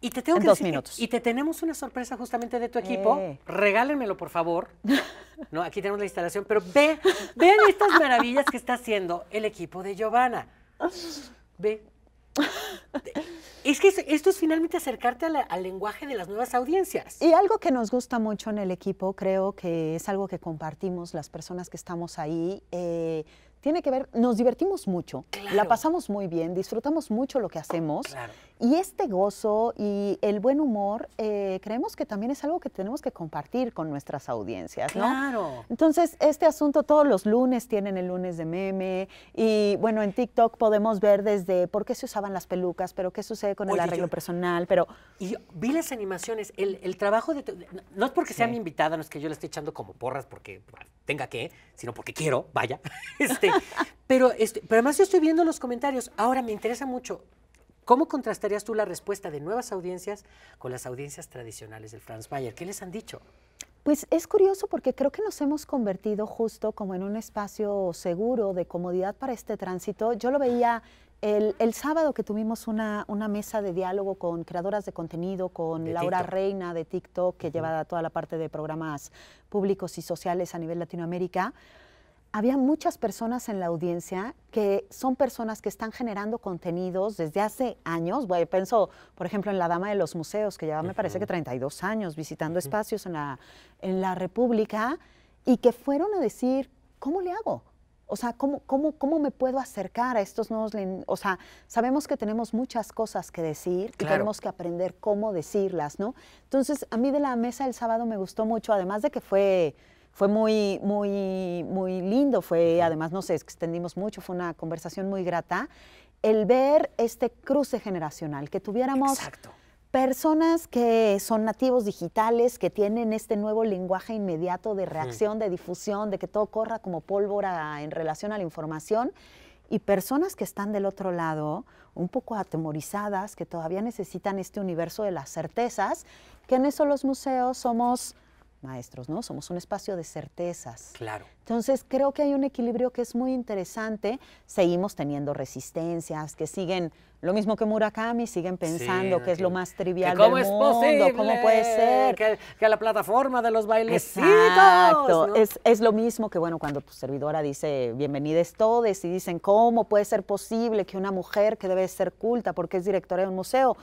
Y te tengo dos minutos. Y te tenemos una sorpresa justamente de tu equipo. Eh. Regálenmelo, por favor. No, aquí tenemos la instalación, pero ve, vean estas maravillas que está haciendo el equipo de Giovanna. Ve. Es que esto es finalmente acercarte al lenguaje de las nuevas audiencias. Y algo que nos gusta mucho en el equipo, creo que es algo que compartimos las personas que estamos ahí, eh, tiene que ver, nos divertimos mucho, la pasamos muy bien, disfrutamos mucho lo que hacemos y este gozo y el buen humor, eh, creemos que también es algo que tenemos que compartir con nuestras audiencias, ¿no? Claro. Entonces, este asunto todos los lunes tienen el lunes de meme y bueno, en TikTok podemos ver desde por qué se usaban las pelucas, pero qué sucede con el arreglo personal, pero... Y vi las animaciones, el, trabajo de... no es porque sea mi invitada, no es que yo la esté echando como porras porque tenga que, sino porque quiero, vaya. este, pero, pero además yo estoy viendo los comentarios, ahora me interesa mucho, ¿Cómo contrastarías tú la respuesta de nuevas audiencias con las audiencias tradicionales del Franz Mayer? ¿Qué les han dicho? Pues es curioso porque creo que nos hemos convertido justo como en un espacio seguro de comodidad para este tránsito. Yo lo veía el, sábado que tuvimos una, mesa de diálogo con creadoras de contenido, con Laura Reina de TikTok, que uh toda la parte de programas públicos y sociales a nivel Latinoamérica había muchas personas en la audiencia que son personas que están generando contenidos desde hace años. pienso, por ejemplo, en la Dama de los Museos, que lleva, me parece que 32 años visitando espacios en la, en la República, y que fueron a decir, ¿cómo le hago? O sea, ¿cómo, cómo, cómo me puedo acercar a estos nuevos... O sea, sabemos que tenemos muchas cosas que decir y tenemos que aprender cómo decirlas, ¿no? Entonces, a mí de la mesa del sábado me gustó mucho, además de que fue fue muy, muy, muy lindo, fue, además, no sé, extendimos mucho, fue una conversación muy grata, el ver este cruce generacional, que tuviéramos... Exacto personas que son nativos digitales, que tienen este nuevo lenguaje inmediato de reacción, de difusión, de que todo corra como pólvora en relación a la información, y personas que están del otro lado, un poco atemorizadas, que todavía necesitan este universo de las certezas, que en eso los museos somos maestros, ¿no? Somos un espacio de certezas. Claro. Entonces, creo que hay un equilibrio que es muy interesante. Seguimos teniendo resistencias que siguen lo mismo que Murakami, siguen pensando que es lo más trivial del es mundo, posible cómo puede ser que, la plataforma de los bailes Exacto, es, lo mismo que bueno cuando tu servidora dice bienvenidos todes y dicen cómo puede ser posible que una mujer que debe ser culta porque es directora de un museo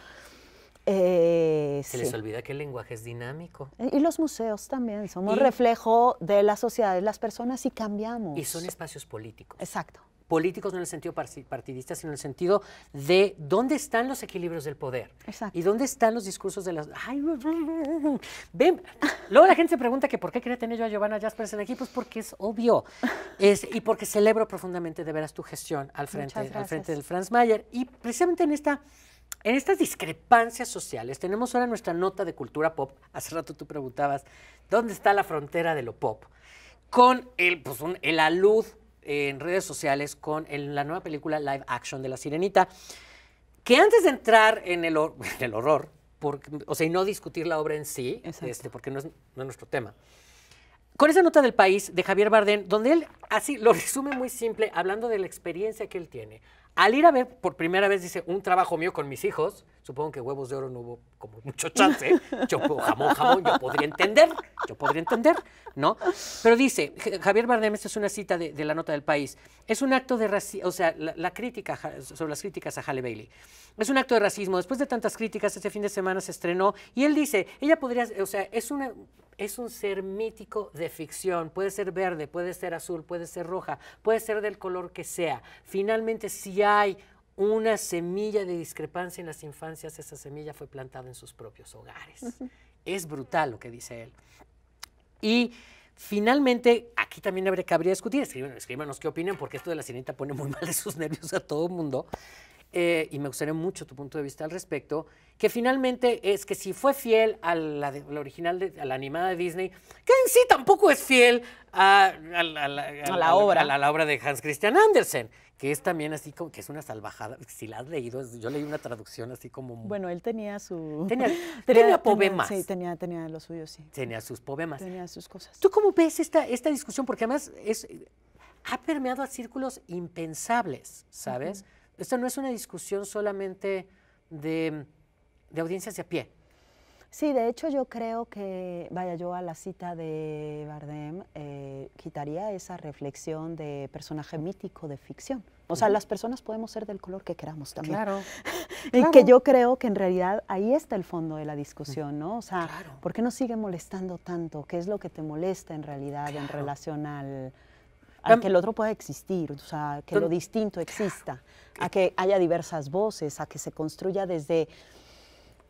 eh, se les olvida que el lenguaje es dinámico. Eh, y los museos también, somos un reflejo de la sociedad, de las personas y cambiamos. Y son espacios políticos. Exacto. Políticos no en el sentido partidista, sino en el sentido de dónde están los equilibrios del poder. Exacto. Y dónde están los discursos de las... Ay, ven. Luego la gente se pregunta que por qué quería tener yo a Giovanna Jaspers en aquí, pues porque es obvio. Es, y porque celebro profundamente de veras tu gestión al frente, al frente del Franz Mayer. Y precisamente en esta en estas discrepancias sociales tenemos ahora nuestra nota de cultura pop. Hace rato tú preguntabas, ¿dónde está la frontera de lo pop? Con el, pues, el alud en redes sociales con la nueva película live action de La Sirenita, que antes de entrar en el, horror, o sea, y no discutir la obra en sí, este, porque no es, nuestro tema, con esa nota del país de Javier Bardem, donde él así lo resume muy simple, hablando de la experiencia que él tiene. Al ir a ver por primera vez, dice, un trabajo mío con mis hijos, supongo que huevos de oro no hubo como mucho chance, ¿eh? yo, jamón, jamón, yo podría entender, yo podría entender, ¿no? Pero dice, Javier Bardem, esta es una cita de, la nota del país, es un acto de racismo, o sea, la, la, crítica sobre las críticas a Halle Bailey, es un acto de racismo, después de tantas críticas, este fin de semana se estrenó, y él dice, ella podría, o sea, es una es un ser mítico de ficción. Puede ser verde, puede ser azul, puede ser roja, puede ser del color que sea. Finalmente, si hay una semilla de discrepancia en las infancias, esa semilla fue plantada en sus propios hogares. Es brutal lo que dice él. Y finalmente, aquí también habría, que discutir, escríbanos, escríbanos qué opinan, porque esto de la sirenita pone muy mal de sus nervios a todo el mundo. Eh, y me gustaría mucho tu punto de vista al respecto, que finalmente es que si fue fiel a la, original, de, a la animada de Disney, que en sí tampoco es fiel a, la, obra. obra de Hans Christian Andersen, que es también así como, que es una salvajada, si la has leído, yo leí una traducción así como... Bueno, él tenía su... Tenía, tenía, poemas. sí, tenía, tenía los suyos, sí. Tenía sus poemas. Tenía sus cosas. ¿Tú cómo ves esta, esta discusión? Porque además es, ha permeado a círculos impensables, ¿sabes? Esta no es una discusión solamente de, de audiencias de a pie. Sí, de hecho yo creo que, vaya yo a la cita de Bardem, eh, quitaría esa reflexión de personaje mítico de ficción. O sea, las personas podemos ser del color que queramos también. Claro. y que yo creo que en realidad ahí está el fondo de la discusión, ¿no? O sea, ¿por qué nos sigue molestando tanto? ¿Qué es lo que te molesta en realidad en relación al, a que el otro pueda existir, o sea, que lo distinto exista, a que haya diversas voces, a que se construya desde...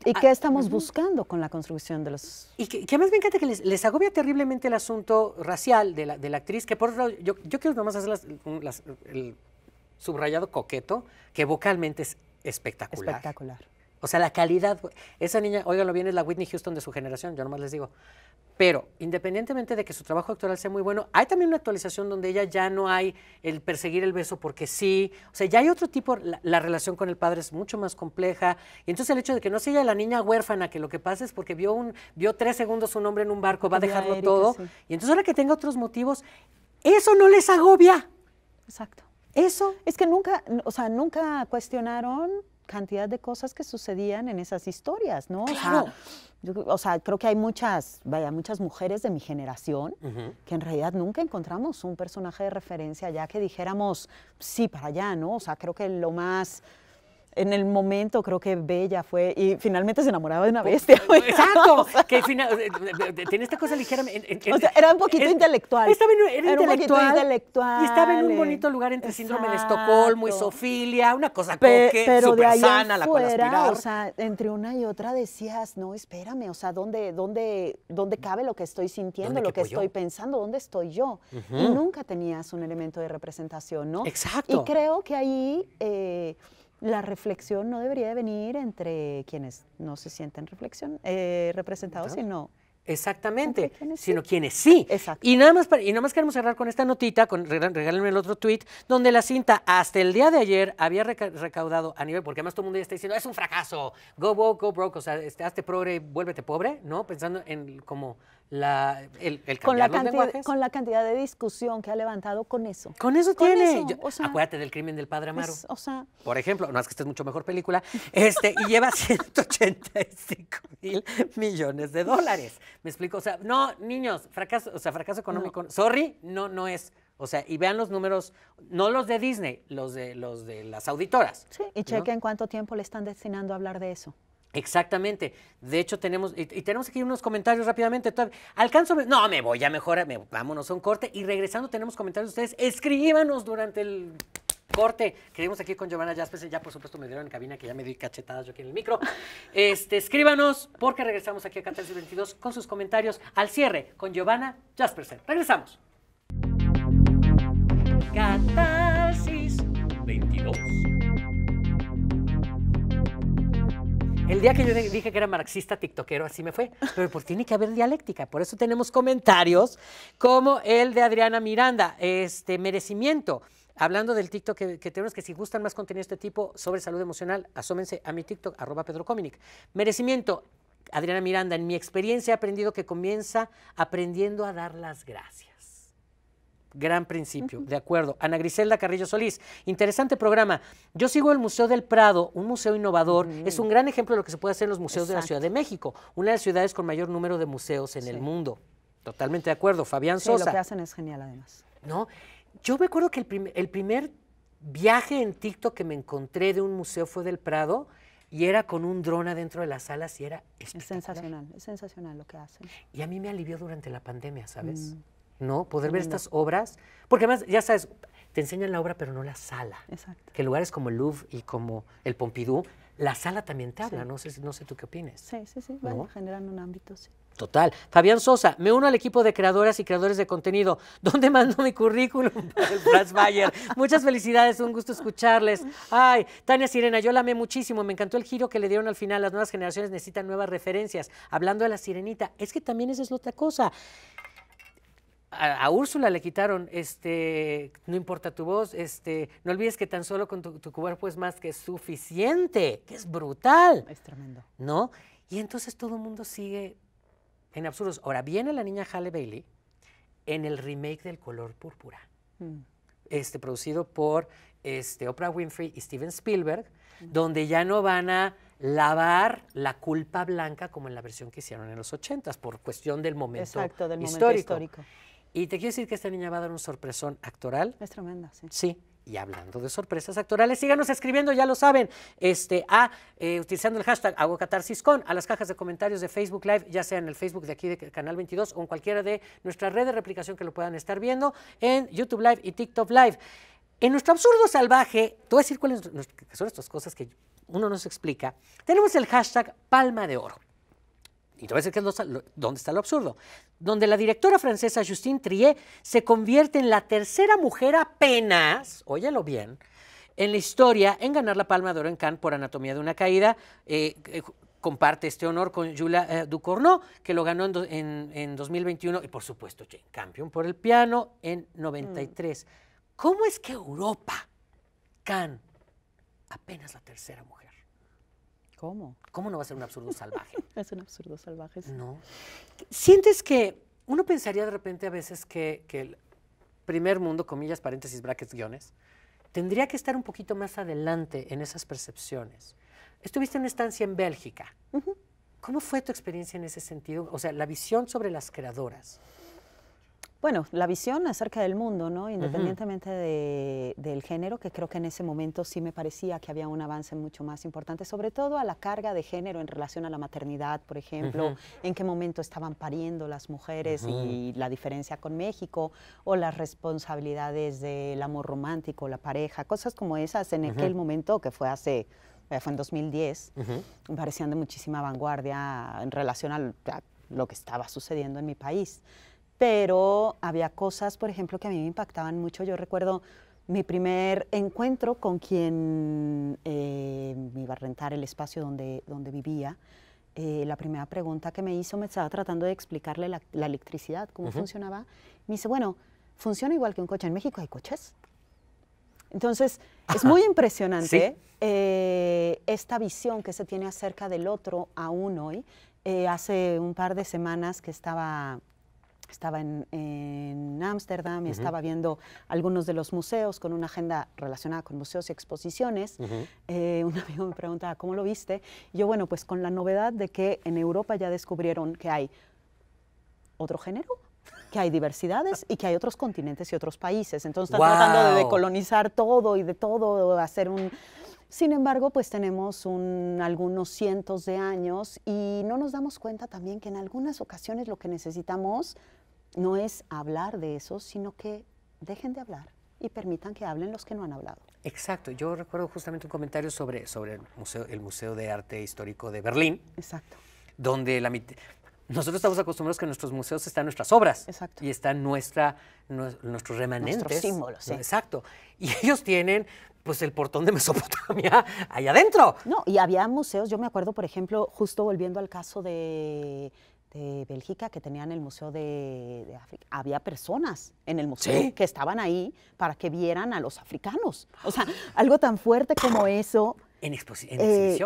Ah, ¿Y qué estamos buscando con la construcción de los...? Y que, más, además me encanta que les, agobia terriblemente el asunto racial de la, de la actriz, que por otro lado, yo, quiero nomás hacer el subrayado coqueto, que vocalmente es espectacular. Espectacular. O sea, la calidad. Esa niña, óiganlo bien, es la Whitney Houston de su generación, yo nomás les digo. Pero independientemente de que su trabajo actoral sea muy bueno, hay también una actualización donde ella ya no hay el perseguir el beso porque sí. O sea, ya hay otro tipo, la, relación con el padre es mucho más compleja. Y entonces el hecho de que no sea ella la niña huérfana, que lo que pasa es porque vio, un, vio tres segundos un hombre en un barco, va a dejarlo todo. Y entonces ahora que tenga otros motivos, eso no les agobia. Exacto. Eso. Es que nunca, o sea, nunca cuestionaron cantidad de cosas que sucedían en esas historias, ¿no? O, sea, creo que hay muchas, vaya, muchas mujeres de mi generación que en realidad nunca encontramos un personaje de referencia ya que dijéramos, sí, para allá, ¿no? O sea, creo que lo más en el momento creo que Bella fue y finalmente se enamoraba de una oh, bestia. Exacto, que eh, tiene esta cosa ligera. o sea, era un poquito intelectual. Estaba en, era, era intelectual, intelectual. Y estaba en un bonito lugar entre síndrome de Estocolmo y sofilia, una cosa Pe pero sana, la cual aspirar. O sea, entre una y otra decías, no, espérame, o sea, ¿dónde, dónde, dónde cabe lo que estoy sintiendo, lo que estoy pensando, dónde estoy yo? Y nunca tenías un elemento de representación, ¿no? Exacto. Y creo que ahí... Eh, la reflexión no debería de venir entre quienes no se sienten reflexión, eh, representados, sino... Exactamente, quienes sino sí. quienes sí. Exacto. Y nada más y nada más queremos cerrar con esta notita, con, regálenme el otro tweet, donde la cinta hasta el día de ayer había recaudado a nivel, porque además todo el mundo ya está diciendo, es un fracaso, go woke, go broke, o sea, este, hazte progre, vuélvete pobre, ¿no? Pensando en como la, el, con, la cantidad, con la cantidad de discusión que ha levantado con eso. Con eso tiene. acuérdate del crimen del padre Amaro. o por ejemplo, no es que esta es mucho mejor película, este, y lleva 185 mil millones de dólares. ¿Me explico? O sea, no, niños, fracaso, o sea, fracaso económico. Sorry, no, no es. O sea, y vean los números, no los de Disney, los de los de las auditoras. Sí, y chequen cuánto tiempo le están destinando a hablar de eso. Exactamente. De hecho, tenemos, y, tenemos aquí unos comentarios rápidamente. Alcanzo. No, me voy, ya mejor vámonos a un corte. Y regresando, tenemos comentarios de ustedes. Escríbanos durante el corte. Quedemos aquí con Giovanna Jaspersen, Ya, por supuesto, me dieron en cabina que ya me di cachetadas yo aquí en el micro. Este, escríbanos, porque regresamos aquí a 22 con sus comentarios al cierre con Giovanna Jaspersen. Regresamos. Catarsis 22. El día que yo dije que era marxista tiktokero, así me fue. Pero pues, tiene que haber dialéctica. Por eso tenemos comentarios como el de Adriana Miranda, este merecimiento. Hablando del TikTok que, que, tenemos, que si gustan más contenido de este tipo sobre salud emocional, asómense a mi TikTok, arroba Pedro Cominic. Merecimiento. Adriana Miranda, en mi experiencia he aprendido que comienza aprendiendo a dar las gracias. Gran principio, de acuerdo. Ana Griselda Carrillo Solís, interesante programa. Yo sigo el Museo del Prado, un museo innovador. Es un gran ejemplo de lo que se puede hacer en los museos de la Ciudad de México, una de las ciudades con mayor número de museos en el mundo. Totalmente de acuerdo. Fabián sí, Sosa. Lo que hacen es genial, además. ¿No? Yo me acuerdo que el, primer viaje en TikTok que me encontré de un museo fue del Prado y era con un dron adentro de las salas y era Es sensacional, es sensacional lo que hacen. Y a mí me alivió durante la pandemia, ¿sabes? Mm. ¿no? Poder ver estas obras, porque además, ya sabes, te enseñan la obra, pero no la sala. Exacto. Que lugares como el Louvre y como el Pompidou, la sala también te habla, no, sé, no sé tú qué opinas. Sí, sí, sí, generan un ámbito, sí. Total. Fabián Sosa, me uno al equipo de creadoras y creadores de contenido. ¿Dónde mando mi currículum el Muchas felicidades, un gusto escucharles. Ay, Tania Sirena, yo la amé muchísimo, me encantó el giro que le dieron al final. Las nuevas generaciones necesitan nuevas referencias. Hablando de la sirenita, es que también esa es otra cosa a, Úrsula le quitaron, este, no importa tu voz, este, no olvides que tan solo con tu, cuerpo es más que suficiente, que es brutal. Es tremendo. ¿No? Y entonces todo el mundo sigue en absurdos. Ahora viene la niña Halle Bailey en el remake del color púrpura, mm. este, producido por este, Oprah Winfrey y Steven Spielberg, mm. donde ya no van a lavar la culpa blanca como en la versión que hicieron en los 80 por cuestión del momento Momento histórico. Y te quiero decir que esta niña va a dar un sorpresón actoral. Es tremenda, sí. Sí. Y hablando de sorpresas actorales, síganos escribiendo, ya lo saben, este, a, eh, utilizando el hashtag AgoCatarsisCon a las cajas de comentarios de Facebook Live, ya sea en el Facebook de aquí de Canal 22 o en cualquiera de nuestras redes de replicación que lo puedan estar viendo, en YouTube Live y TikTok Live. En nuestro absurdo salvaje, te voy a decir cuáles son estas cosas que uno no se explica, tenemos el hashtag Palma de Oro y te voy a decir que dónde está lo absurdo, donde la directora francesa Justine Trier se convierte en la tercera mujer apenas, óyelo bien, en la historia en ganar la Palma de Oro en Cannes por Anatomía de una Caída. Eh, eh, comparte este honor con Julia eh, Ducournau, que lo ganó en, 2021, y por supuesto, Jane Campion por el piano en 93. Mm. ¿Cómo es que Europa, Cannes, apenas la tercera mujer? ¿Cómo? ¿Cómo no va a ser un absurdo salvaje? es un absurdo salvaje. No. Sientes que uno pensaría de repente a veces que, el primer mundo, comillas, paréntesis, brackets, guiones, tendría que estar un poquito más adelante en esas percepciones. Estuviste en una estancia en Bélgica. ¿Cómo fue tu experiencia en ese sentido? O sea, la visión sobre las creadoras. Bueno, la visión acerca del mundo, ¿no? independientemente del género, que creo que en ese momento sí me parecía que había un avance mucho más importante, sobre todo a la carga de género en relación a la maternidad, por ejemplo, en qué momento estaban pariendo las mujeres y la diferencia con México, o las responsabilidades del amor romántico, la pareja, cosas como esas en aquel momento que fue hace eh, fue en 2010, parecían de muchísima vanguardia en relación a, lo que estaba sucediendo en mi país pero había cosas, por ejemplo, que a mí me impactaban mucho. Yo recuerdo mi primer encuentro con quien eh, me iba a rentar el espacio donde, donde vivía. Eh, la primera pregunta que me hizo, me estaba tratando de explicarle la, electricidad, cómo funcionaba. Me dice, bueno, funciona igual que un coche. En México hay coches. Entonces, es muy impresionante eh, esta visión que se tiene acerca del otro aún hoy. hace un par de semanas que estaba estaba en Ámsterdam y estaba viendo algunos de los museos con una agenda relacionada con museos y exposiciones. Eh, un amigo me preguntaba, ¿cómo lo viste? yo, bueno, pues con la novedad de que en Europa ya descubrieron que hay otro género, que hay diversidades y que hay otros continentes y otros países. Entonces están tratando de decolonizar todo y de todo, hacer un... Sin embargo, pues tenemos un, algunos cientos de años y no nos damos cuenta también que en algunas ocasiones lo que necesitamos no es hablar de eso, sino que dejen de hablar y permitan que hablen los que no han hablado. Exacto, yo recuerdo justamente un comentario sobre, sobre el, museo, el Museo de Arte Histórico de Berlín. Exacto. Donde la Nosotros estamos acostumbrados que en nuestros museos están nuestras obras Exacto. y están nuestra, nuestros remanentes. Nuestros símbolos, sí. Exacto. Y ellos tienen pues el portón de Mesopotamia ahí adentro. No, y había museos, yo me acuerdo, por ejemplo, justo volviendo al caso de de Bélgica que tenían el Museo de, África. Había personas en el museo que estaban ahí para que vieran a los africanos. O sea, ah. algo tan fuerte como eso en, exposición.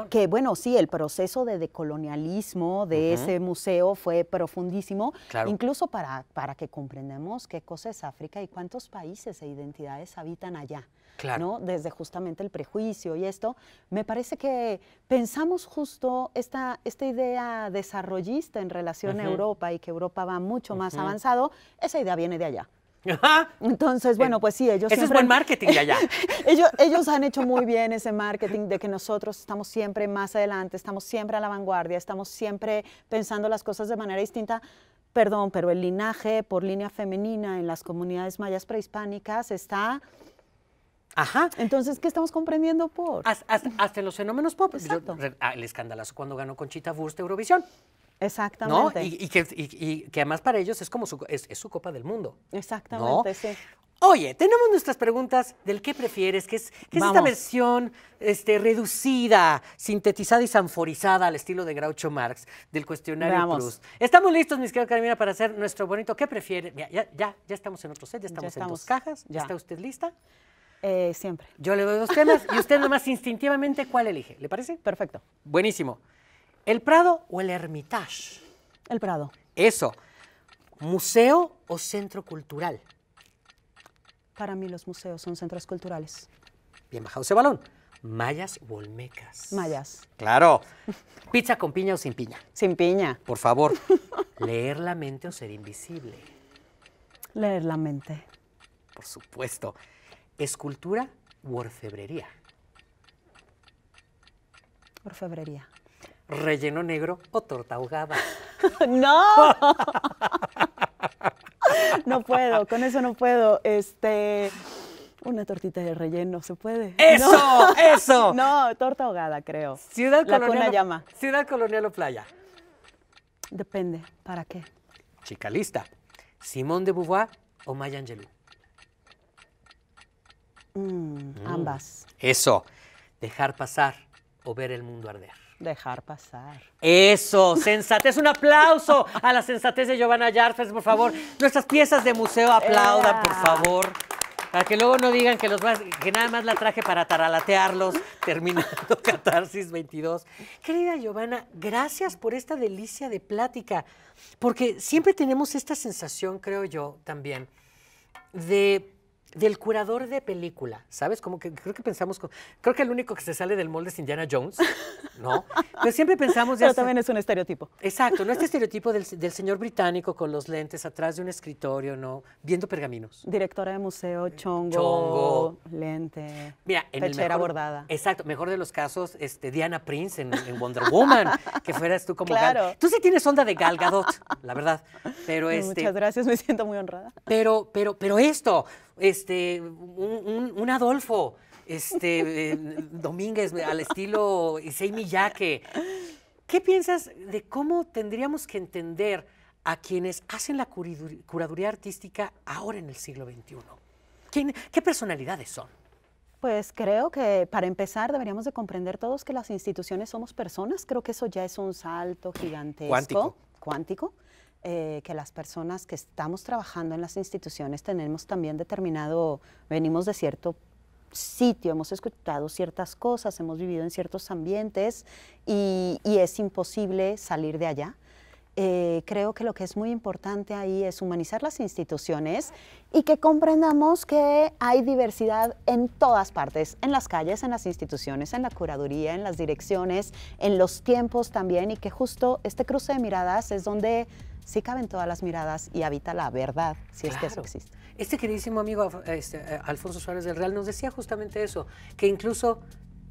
Eh, que bueno, sí, el proceso de decolonialismo de ese museo fue profundísimo, incluso para, para que comprendamos qué cosa es África y cuántos países e identidades habitan allá. Claro. Desde justamente el prejuicio y esto. Me parece que pensamos justo esta, esta idea desarrollista en relación a Europa y que Europa va mucho más avanzado, esa idea viene de allá. Entonces, bueno, eh, pues sí, ellos... Ese es buen marketing ya ya. ellos, han hecho muy bien ese marketing de que nosotros estamos siempre más adelante, estamos siempre a la vanguardia, estamos siempre pensando las cosas de manera distinta perdón, pero el linaje por línea femenina en las comunidades mayas prehispánicas está... Ajá. Entonces, ¿qué estamos comprendiendo por? Hasta, los fenómenos pop. Exacto. Ah, el escandalazo cuando ganó Conchita Wurst Eurovisión. Exactamente. Y, que, además para ellos es como su, es, su Copa del Mundo. Exactamente, sí. Oye, tenemos nuestras preguntas del qué prefieres, ¿Qué es, esta versión este, reducida, sintetizada y sanforizada al estilo de Groucho Marx, del cuestionario Vamos. Plus. Estamos listos, mis queridos Caramina, para hacer nuestro bonito qué prefiere? ya, ya, ya, estamos en otro set, ya estamos, en dos cajas. Ya. ¿Está usted lista? Eh, siempre. Yo le doy dos temas y usted nomás instintivamente cuál elige. ¿Le parece? Perfecto. Buenísimo. ¿El Prado o el Hermitage? El Prado. Eso. ¿Museo o centro cultural? Para mí los museos son centros culturales. Bien bajado ese balón. ¿Mayas o olmecas? Mayas. Claro. ¿Pizza con piña o sin piña? Sin piña. Por favor. ¿Leer la mente o ser invisible? Leer la mente. Por supuesto. ¿Escultura o orfebrería? Orfebrería relleno negro o torta ahogada. ¡No! no puedo, con eso no puedo. Este. Una tortita de relleno, ¿se puede? ¡Eso! ¡Eso! no, torta ahogada, creo. Ciudad Colonial. llama. Ciudad Colonial o playa. Depende, ¿para qué? Chica lista. Simón de Beauvoir o Maya Angelou. Mm, mm. ambas. Eso. Dejar pasar o ver el mundo arder. Dejar pasar. Eso, sensatez. Un aplauso a la sensatez de Giovanna Jarfes, por favor. Nuestras piezas de museo aplaudan, por favor. Para que luego no digan que, que nada más la traje para taralatearlos, terminando Catarsis 22. Querida Giovanna, gracias por esta delicia de plática, porque siempre tenemos esta sensación, creo yo, también, de del curador de película, ¿sabes? Como que creo que pensamos, creo que el único que se sale del molde es Indiana Jones, ¿no? Pero siempre pensamos... Ya Pero también es un estereotipo. Exacto, no este estereotipo del, señor británico con los lentes atrás de un escritorio, ¿no? Viendo pergaminos. Directora de museo, eh, chongo, lente, Mira, en bordada. Exacto, mejor de los casos, este, Diana Prince en, Wonder Woman, que fueras tú como... Claro. tú sí tienes onda de Gal Gadot, la verdad. Pero Muchas este gracias, me siento muy honrada. Pero, pero, pero esto, este, un, Adolfo, este, eh, Domínguez al estilo Jaime Miyake. ¿Qué piensas de cómo tendríamos que entender a quienes hacen la curaduría artística ahora en el siglo XXI? ¿Qué personalidades son? Pues creo que para empezar deberíamos de comprender todos que las instituciones somos personas. Creo que eso ya es un salto gigantesco. Cuántico. Eh, que las personas que estamos trabajando en las instituciones tenemos también determinado, venimos de cierto sitio, hemos escuchado ciertas cosas, hemos vivido en ciertos ambientes y, es imposible salir de allá. Eh, creo que lo que es muy importante ahí es humanizar las instituciones y que comprendamos que hay diversidad en todas partes, en las calles, en las instituciones, en la curaduría, en las direcciones, en los tiempos también y que justo este cruce de miradas es donde sí caben todas las miradas y habita la verdad, si es que eso existe. Este queridísimo amigo este, eh, Alfonso Suárez del Real nos decía justamente eso, que incluso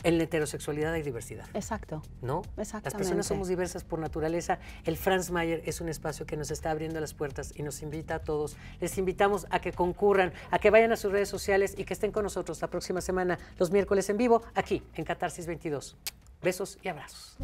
en la heterosexualidad hay diversidad. Exacto. ¿No? Exactamente. Las personas somos diversas por naturaleza. El Franz Mayer es un espacio que nos está abriendo las puertas y nos invita a todos. Les invitamos a que concurran, a que vayan a sus redes sociales y que estén con nosotros la próxima semana, los miércoles en vivo, aquí en Catarsis 22. Besos y abrazos.